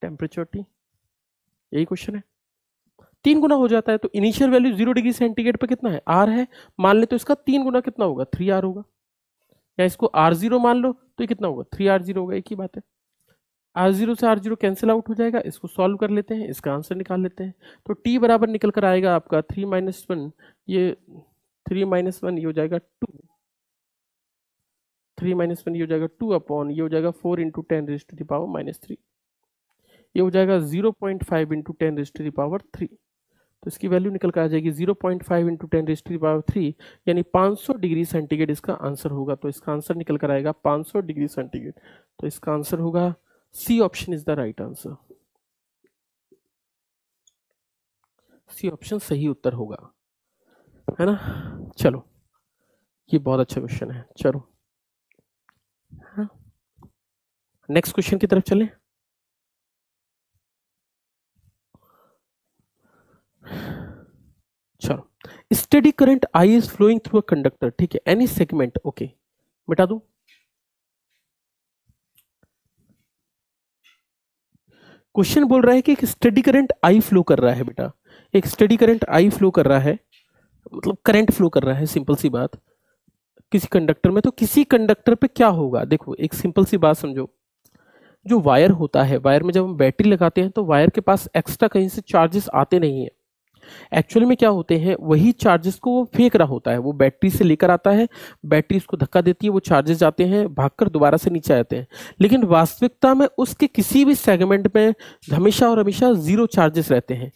temperature T यही क्वेश्चन है तीन गुना हो जाता है तो initial value zero degree centigrade पर कितना है आर है मान ले तो इसका तीन गुना कितना होगा थ्री आर होगा या इसको आर जीरो मान लो तो ये कितना होगा थ्री आर जीरो होगा एक ही बात है आर जीरो से आर जीरो कैंसिल आउट हो जाएगा इसको सॉल्व कर लेते हैं इसका आंसर निकाल लेते हैं तो टी बराबर निकल कर आएगा आपका थ्री माइनस वन ये थ्री माइनस वन ये हो जाएगा टू थ्री माइनस वन ये हो जाएगा टू अपॉन ये हो जाएगा four into ten raise to the power minus three ये हो जाएगा zero point five into ten raise to the power three तो इसकी वैल्यू निकल कर आ जाएगी zero point five into ten raise to the power three यानी पाँच सौ डिग्री सेंटीग्रेड इसका आंसर होगा तो इसका आंसर निकल कर आएगा पाँच सौ डिग्री सेंटीग्रेड तो इसका आंसर होगा C option is the right answer C option सही उत्तर होगा है ना चलो ये बहुत अच्छा क्वेश्चन है चलो नेक्स्ट क्वेश्चन की तरफ चलें चलो study current I is flowing through a conductor ठीक है एनी सेगमेंट ओके मिटा दू क्वेश्चन बोल रहा है कि एक स्टडी करंट आई फ्लो कर रहा है बेटा एक स्टडी करंट आई फ्लो कर रहा है मतलब करंट फ्लो कर रहा है सिंपल सी बात किसी कंडक्टर में तो किसी कंडक्टर पे क्या होगा देखो एक सिंपल सी बात समझो जो वायर होता है वायर में जब हम बैटरी लगाते हैं तो वायर के पास एक्स्ट्रा कहीं से चार्जेस आते नहीं है एक्चुअल में क्या होते हैं वही चार्जेस को वो फेंक रहा होता है वो बैटरी से लेकर आता है बैटरी उसको धक्का देती है वो चार्जेस जाते हैं भागकर दोबारा से नीचे आते हैं लेकिन वास्तविकता में उसके किसी भी सेगमेंट में हमेशा और हमेशा ज़ीरो चार्जेस रहते हैं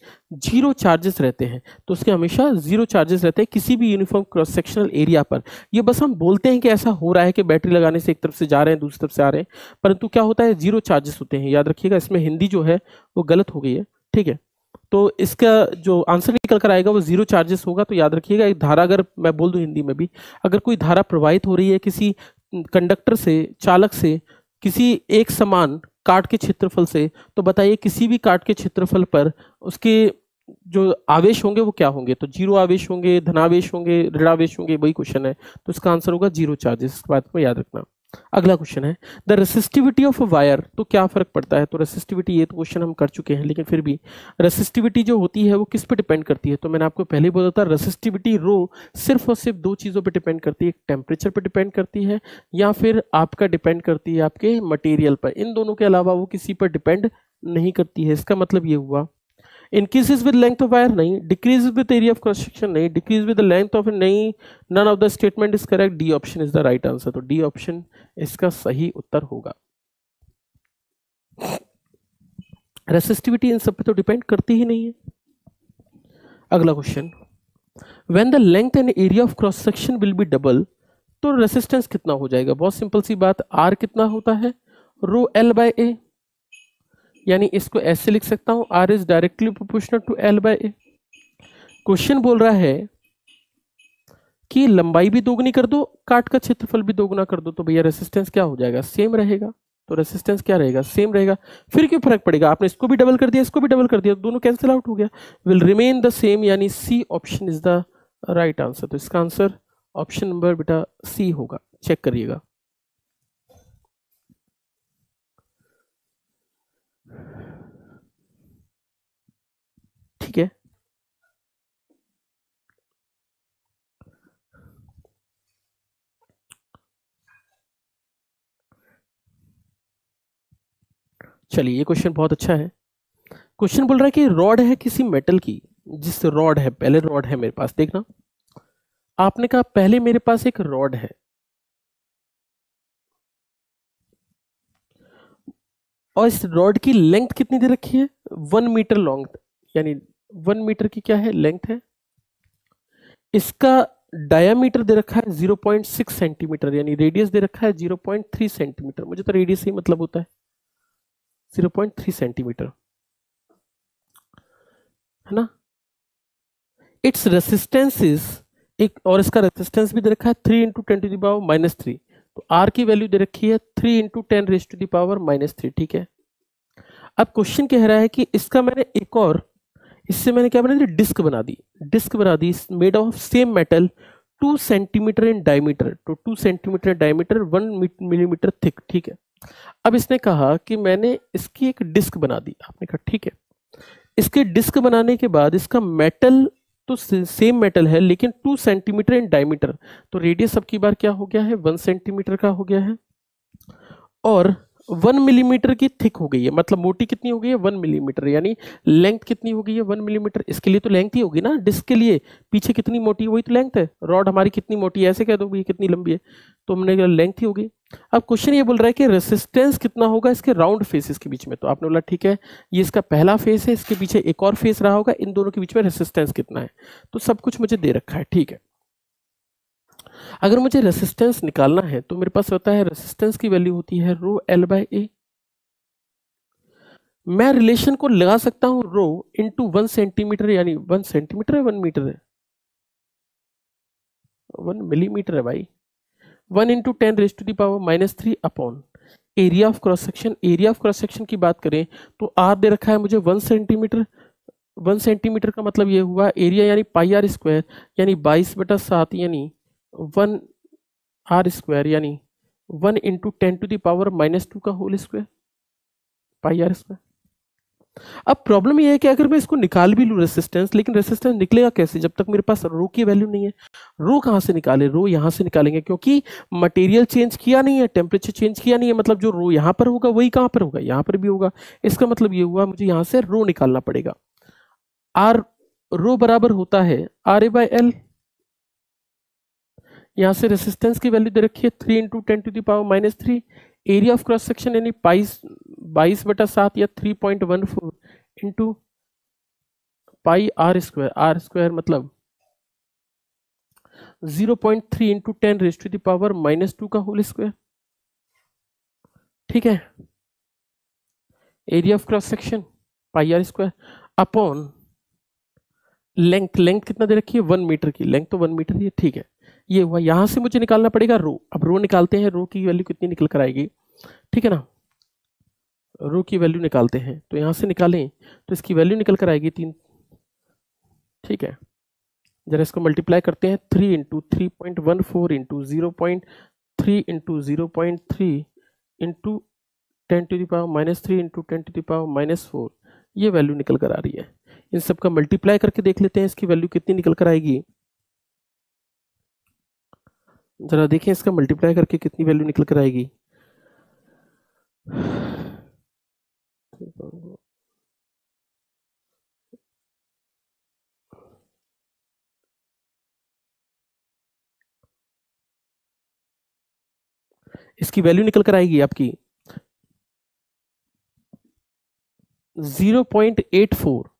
जीरो चार्जेस रहते हैं तो उसके हमेशा जीरो चार्जेस रहते हैं किसी भी यूनिफॉर्म क्रॉस सेक्शनल एरिया पर ये बस हम बोलते हैं कि ऐसा हो रहा है कि बैटरी लगाने से एक तरफ से जा रहे हैं दूसरी तरफ से आ रहे हैं परंतु क्या होता है जीरो चार्जेस होते हैं याद रखिएगा इसमें हिंदी जो है वो गलत हो गई है ठीक है तो इसका जो आंसर निकल कर आएगा वो जीरो चार्जेस होगा तो याद रखिएगा एक धारा अगर मैं बोल दूँ हिंदी में भी अगर कोई धारा प्रवाहित हो रही है किसी कंडक्टर से चालक से किसी एक समान काट के क्षेत्रफल से तो बताइए किसी भी काट के क्षेत्रफल पर उसके जो आवेश होंगे वो क्या होंगे तो जीरो आवेश होंगे धनावेश होंगे ऋणावेश होंगे वही क्वेश्चन है तो इसका आंसर होगा जीरो चार्जेस इस बात को याद रखना अगला क्वेश्चन है the resistivity of a wire तो क्या फ़र्क पड़ता है तो रेसिस्टिविटी ये तो क्वेश्चन हम कर चुके हैं लेकिन फिर भी रेसिस्टिविटी जो होती है वो किस पे डिपेंड करती है तो मैंने आपको पहले ही बोला था रेसिस्टिविटी रो सिर्फ और सिर्फ दो चीज़ों पे डिपेंड करती है एक टेम्परेचर पे डिपेंड करती है या फिर आपका डिपेंड करती है आपके मटेरियल पर इन दोनों के अलावा वो किसी पर डिपेंड नहीं करती है इसका मतलब ये हुआ increase with length of wire नहीं decrease with area of construction नहीं डिक्रीज विद लेंथ ऑफ नहीं none of the statement is correct D option is the right answer तो डी ऑप्शन इसका सही उत्तर होगा रेसिस्टिविटी इन सब पे तो डिपेंड करती ही नहीं है अगला question when the length and area of cross section will be double तो रेसिस्टेंस कितना हो जाएगा बहुत सिंपल सी बात आर कितना होता है रो एल बाय ए यानी इसको ऐसे लिख सकता हूँ R is directly proportional to L by A question बोल रहा है कि लंबाई भी दोगुनी कर दो काट का क्षेत्रफल भी दोगुना कर दो तो भैया रेसिस्टेंस क्या हो जाएगा सेम रहेगा तो रेसिस्टेंस क्या रहेगा सेम रहेगा फिर क्यों फर्क पड़ेगा आपने इसको भी डबल कर दिया इसको भी डबल कर दिया तो दोनों कैंसिल आउट हो गया विल रिमेन द सेम यानी C option is the right answer तो इसका आंसर ऑप्शन नंबर बेटा सी होगा चेक करिएगा चलिए ये क्वेश्चन बहुत अच्छा है क्वेश्चन बोल रहा है कि रॉड है किसी मेटल की जिस रॉड है पहले रॉड है मेरे पास देखना आपने कहा पहले मेरे पास एक रॉड है और इस रॉड की लेंथ कितनी दे रखी है वन मीटर लॉन्ग यानी वन मीटर की क्या है लेंथ है इसका डायामीटर दे रखा है 0.6 सेंटीमीटर यानी रेडियस दे रखा है 0.3 सेंटीमीटर मुझे तो रेडियस ही मतलब होता है जीरो पॉइंट थ्री सेंटीमीटर है ना इट्स रेसिस्टेंस इज एक और इसका रेसिस्टेंस भी दे रखा है three into ten to the power minus three तो आर की वैल्यू दे रखी है three into ten raise to the power minus three ठीक है अब क्वेश्चन कह रहा है कि इसका मैंने एक और इससे मैंने क्या बना दी डिस्क बना दी डिस्क बना दी made of same metal two centimetre in diameter तो two centimetre diameter one millimetre thick ठीक है अब इसने कहा कि मैंने इसकी एक डिस्क बना दी आपने कहा ठीक है इसके डिस्क बनाने के बाद इसका मेटल तो सेम मेटल है लेकिन टू सेंटीमीटर इन डायमीटर तो रेडियस अब की बार क्या हो गया है वन सेंटीमीटर का हो गया है और वन मिलीमीटर की थिक हो गई है मतलब मोटी कितनी हो गई है वन मिलीमीटर यानी लेंथ कितनी हो गई है वन मिलीमीटर इसके लिए तो लेंथ ही होगी ना डिस्क के लिए पीछे कितनी मोटी वही तो लेंथ है रॉड हमारी कितनी मोटी है ऐसे कह दोगे कितनी लंबी है तो हमने लेंथ ही होगी अब क्वेश्चन ये बोल रहा है कि रेसिस्टेंस कितना होगा इसके राउंड फेसेस के बीच में तो आपने बोला ठीक है ये इसका पहला फेस है इसके पीछे एक और फेस रहा होगा इन दोनों के बीच में रेसिस्टेंस कितना है तो सब कुछ मुझे दे रखा है ठीक है अगर मुझे रेसिस्टेंस निकालना है तो मेरे पास होता है रेसिस्टेंस की वैल्यू होती है रो एल बाय ए मैं रिलेशन को लगा सकता हूं रो इंटू वन सेंटीमीटर यानी वन सेंटीमीटर है वन मीटर है वन मिलीमीटर है भाई one into ten raise to the power minus three upon area of cross section area of cross section की बात करें तो आर दे रखा है मुझे वन सेंटीमीटर वन सेंटीमीटर का मतलब ये हुआ एरिया यानी पाई आर स्क्वायर यानी बाईस बटा सात यानी वन आर स्क्वायर यानी one into ten to the power minus two का whole square pi R square अब प्रॉब्लम यह है कि अगर मैं इसको निकाल भी लूँ रेसिस्टेंस लेकिन रेसिस्टेंस निकलेगा कैसे जब तक मेरे पास रो की वैल्यू नहीं है रो कहाँ से निकाले रो यहाँ से निकालेंगे क्योंकि मटेरियल चेंज किया नहीं है टेम्परेचर चेंज किया नहीं है मतलब जो रो यहाँ पर होगा वही कहाँ पर होगा यहाँ पर भी होगा इसका मतलब ये हुआ मुझे यहाँ से रो निकालना पड़ेगा आर रो बराबर होता है आर ए बाई एल यहाँ से रेसिस्टेंस की वैल्यू दे रखी है three into ten to the power minus three area of cross section यानी बाईस बाईस बटा सात या three point one four into pi R square R square मतलब zero point three into ten raise to the power minus two का होल स्क्वायर ठीक है area of cross section pi R square upon length length कितना दे रखी है वन मीटर की लेंथ तो वन मीटर ही है ठीक है ये हुआ यहाँ से मुझे निकालना पड़ेगा रो अब रो निकालते हैं रो की वैल्यू कितनी निकल कर आएगी ठीक है ना रो की वैल्यू निकालते हैं तो यहाँ से निकालें तो इसकी वैल्यू निकल कर आएगी तीन ठीक है जरा इसको मल्टीप्लाई करते हैं three into three point one four into zero point three into zero point three into ten to the power minus three into ten to the power minus four ये वैल्यू निकल कर आ रही है इन सब का मल्टीप्लाई करके देख लेते हैं इसकी वैल्यू कितनी निकल कर आएगी ज़रा देखें इसका मल्टीप्लाई करके कितनी वैल्यू निकल कर आएगी इसकी वैल्यू निकल कर आएगी आपकी zero point eight four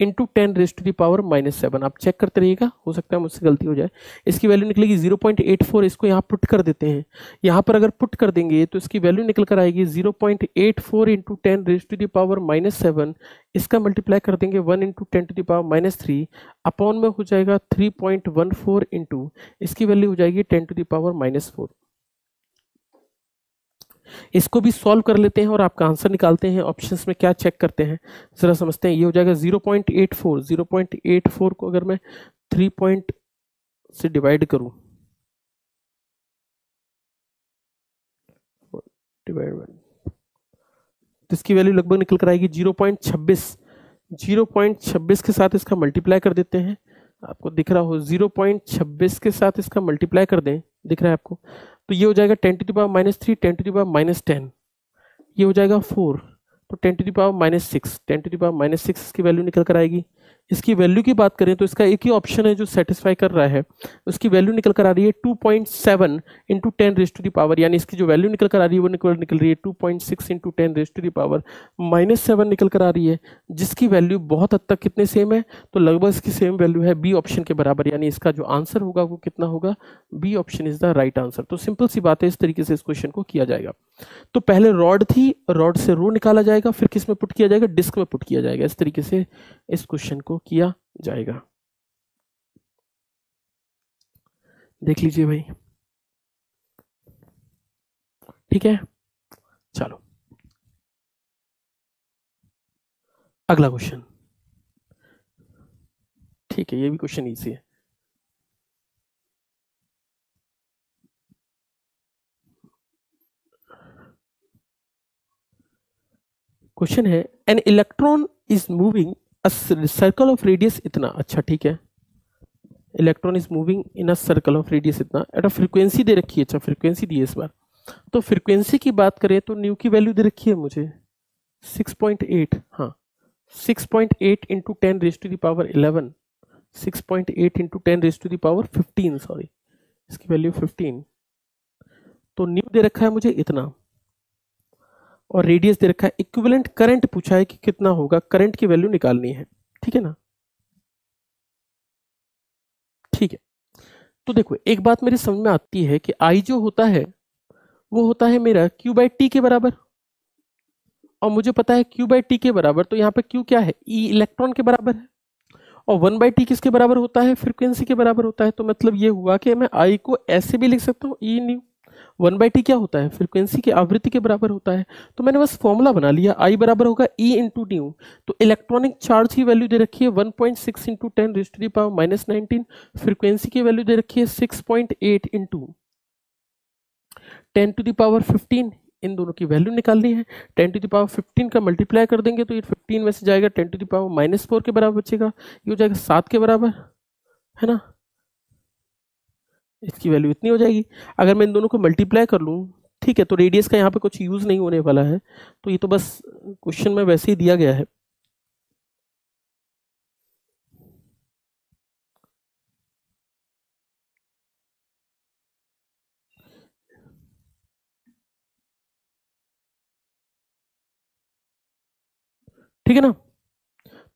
into ten raise to the power minus seven आप चेक करते रहिएगा हो सकता है मुझसे गलती हो जाए इसकी वैल्यू निकलेगी जीरो पॉइंट एट फोर इसको यहाँ पुट कर देते हैं यहाँ पर अगर पुट कर देंगे तो इसकी वैल्यू निकल कर आएगी zero point eight four into ten raise to the power power minus seven इसका मल्टीप्लाई कर देंगे one into ten to the power power minus three upon में हो जाएगा three point one four into इसकी वैल्यू हो जाएगी ten to the power power minus four इसको भी सॉल्व कर लेते हैं और आपका आंसर निकालते हैं ऑप्शंस में क्या चेक करते हैं ज़रा समझते हैं ये हो जाएगा 0.84 0.84 को अगर मैं 3 पॉइंट से डिवाइड करूं डिवाइड तो इसकी वैल्यू लगभग निकल कर आएगी 0.26 0.26 के साथ इसका मल्टीप्लाई कर देते हैं आपको दिख रहा हो जीरो पॉइंट छब्बीस के साथ इसका मल्टीप्लाई कर दें दिख रहा है आपको तो ये हो जाएगा ten to the power minus three ten to the power minus ten ये हो जाएगा फोर तो ten to the power minus six ten to the power minus six की वैल्यू निकल कर आएगी इसकी वैल्यू की बात करें तो इसका एक ही ऑप्शन है जो सेटिस्फाई कर रहा है उसकी वैल्यू निकल कर आ रही है two point seven into ten raise to the power यानी इसकी जो वैल्यू निकल कर आ रही है वो निकल निकल रही है two point six into ten raise to the power minus seven निकल कर आ रही है जिसकी वैल्यू बहुत हद तक कितने सेम है तो लगभग इसकी सेम वैल्यू है बी ऑप्शन के बराबर यानी इसका जो आंसर होगा वो कितना होगा B option is the right answer तो सिंपल सी बात है इस तरीके से इस क्वेश्चन को किया जाएगा तो पहले रॉड थी रॉड से रो निकाला जाएगा फिर किस में पुट किया जाएगा डिस्क में पुट किया जाएगा इस तरीके से इस क्वेश्चन को किया जाएगा देख लीजिए भाई ठीक है चलो अगला क्वेश्चन ठीक है ये भी क्वेश्चन ईजी है क्वेश्चन है an electron is moving circle of radius इतना अच्छा ठीक है electron is moving in a circle of radius इतना एट अ फ्रीक्वेंसी दे रखी है अच्छा फ्रीक्वेंसी दी है इस बार तो फ्रीक्वेंसी की बात करें तो न्यू की वैल्यू दे रखी है मुझे 6.8 हाँ six point eight into ten raise to the power eleven six point eight into ten raise to the power fifteen sorry इसकी वैल्यू फिफ्टीन तो न्यू दे रखा है मुझे इतना और रेडियस दे रखा है इक्विवेलेंट करंट पूछा है कि कितना होगा करंट की वैल्यू निकालनी है ठीक है ना ठीक है तो देखो एक बात मेरी समझ में आती है कि आई जो होता है वो होता है मेरा क्यू बाई टी के बराबर और मुझे पता है क्यू बाई टी के बराबर तो यहाँ पे क्यू क्या है ई e इलेक्ट्रॉन के बराबर है और वन बाई टी किसके बराबर होता है फ्रिक्वेंसी के बराबर होता है तो मतलब ये हुआ कि मैं आई को ऐसे भी लिख सकता हूँ E e nu one by T क्या होता है फ्रिक्वेंसी के आवृत्ति के बराबर होता है तो मैंने बस फॉर्मूला बना लिया आई बराबर होगा ई इंटू डी तो इलेक्ट्रॉनिक चार्ज की वैल्यू दे रखी है one point six into ten raise to the power minus nineteen frequency की वैल्यू दे रखी है six point eight into ten to the power fifteen इन दोनों की वैल्यू निकालनी है टेन टू दावर फिफ्टीन का मल्टीप्लाई कर देंगे तो ये फिफ्टीन में से जाएगा ten to the power minus four के बराबर बचेगा ये हो जाएगा सात के बराबर है ना इसकी वैल्यू इतनी हो जाएगी अगर मैं इन दोनों को मल्टीप्लाई कर लूँ ठीक है तो रेडियस का यहाँ पे कुछ यूज़ नहीं होने वाला है तो ये तो बस क्वेश्चन में वैसे ही दिया गया है ठीक है ना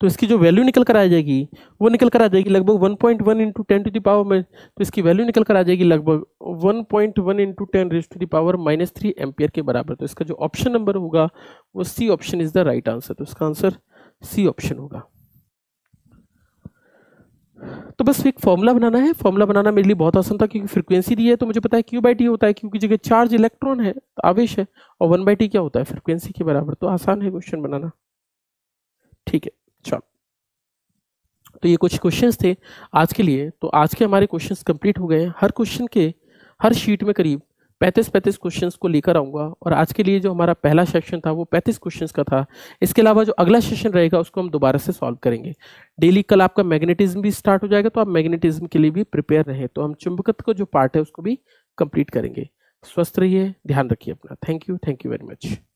तो इसकी जो वैल्यू निकल कर आ जाएगी वो निकल कर आ जाएगी लगभग one point one into ten to the power में तो इसकी वैल्यू निकल कर आ जाएगी लगभग one point one into ten raise to the power minus three ampere के बराबर तो इसका जो ऑप्शन नंबर होगा वो C option is the right answer तो इसका आंसर सी ऑप्शन होगा तो बस एक फॉर्मूला बनाना है फॉर्मूला बनाना मेरे लिए बहुत आसान था क्योंकि फ्रीक्वेंसी दी है तो मुझे पता है क्यू बाई टी होता है क्योंकि जगह चार्ज इलेक्ट्रॉन है तो आवेश है और वन बाई टी क्या होता है फ्रीक्वेंसी के बराबर तो आसान है क्वेश्चन बनाना ठीक है अच्छा तो ये कुछ क्वेश्चंस थे आज के लिए तो आज के हमारे क्वेश्चंस कंप्लीट हो गए हैं हर क्वेश्चन के हर शीट में करीब 35 पैंतीस क्वेश्चंस को लेकर आऊँगा और आज के लिए जो हमारा पहला सेक्शन था वो पैंतीस क्वेश्चंस का था इसके अलावा जो अगला सेशन रहेगा उसको हम दोबारा से सॉल्व करेंगे डेली कल आपका मैग्नेटिज्म भी स्टार्ट हो जाएगा तो आप मैग्नेटिज्म के लिए भी प्रिपेयर रहें तो हम चुंबकत का जो पार्ट है उसको भी कंप्लीट करेंगे स्वस्थ रहिए ध्यान रखिए अपना thank you thank you very much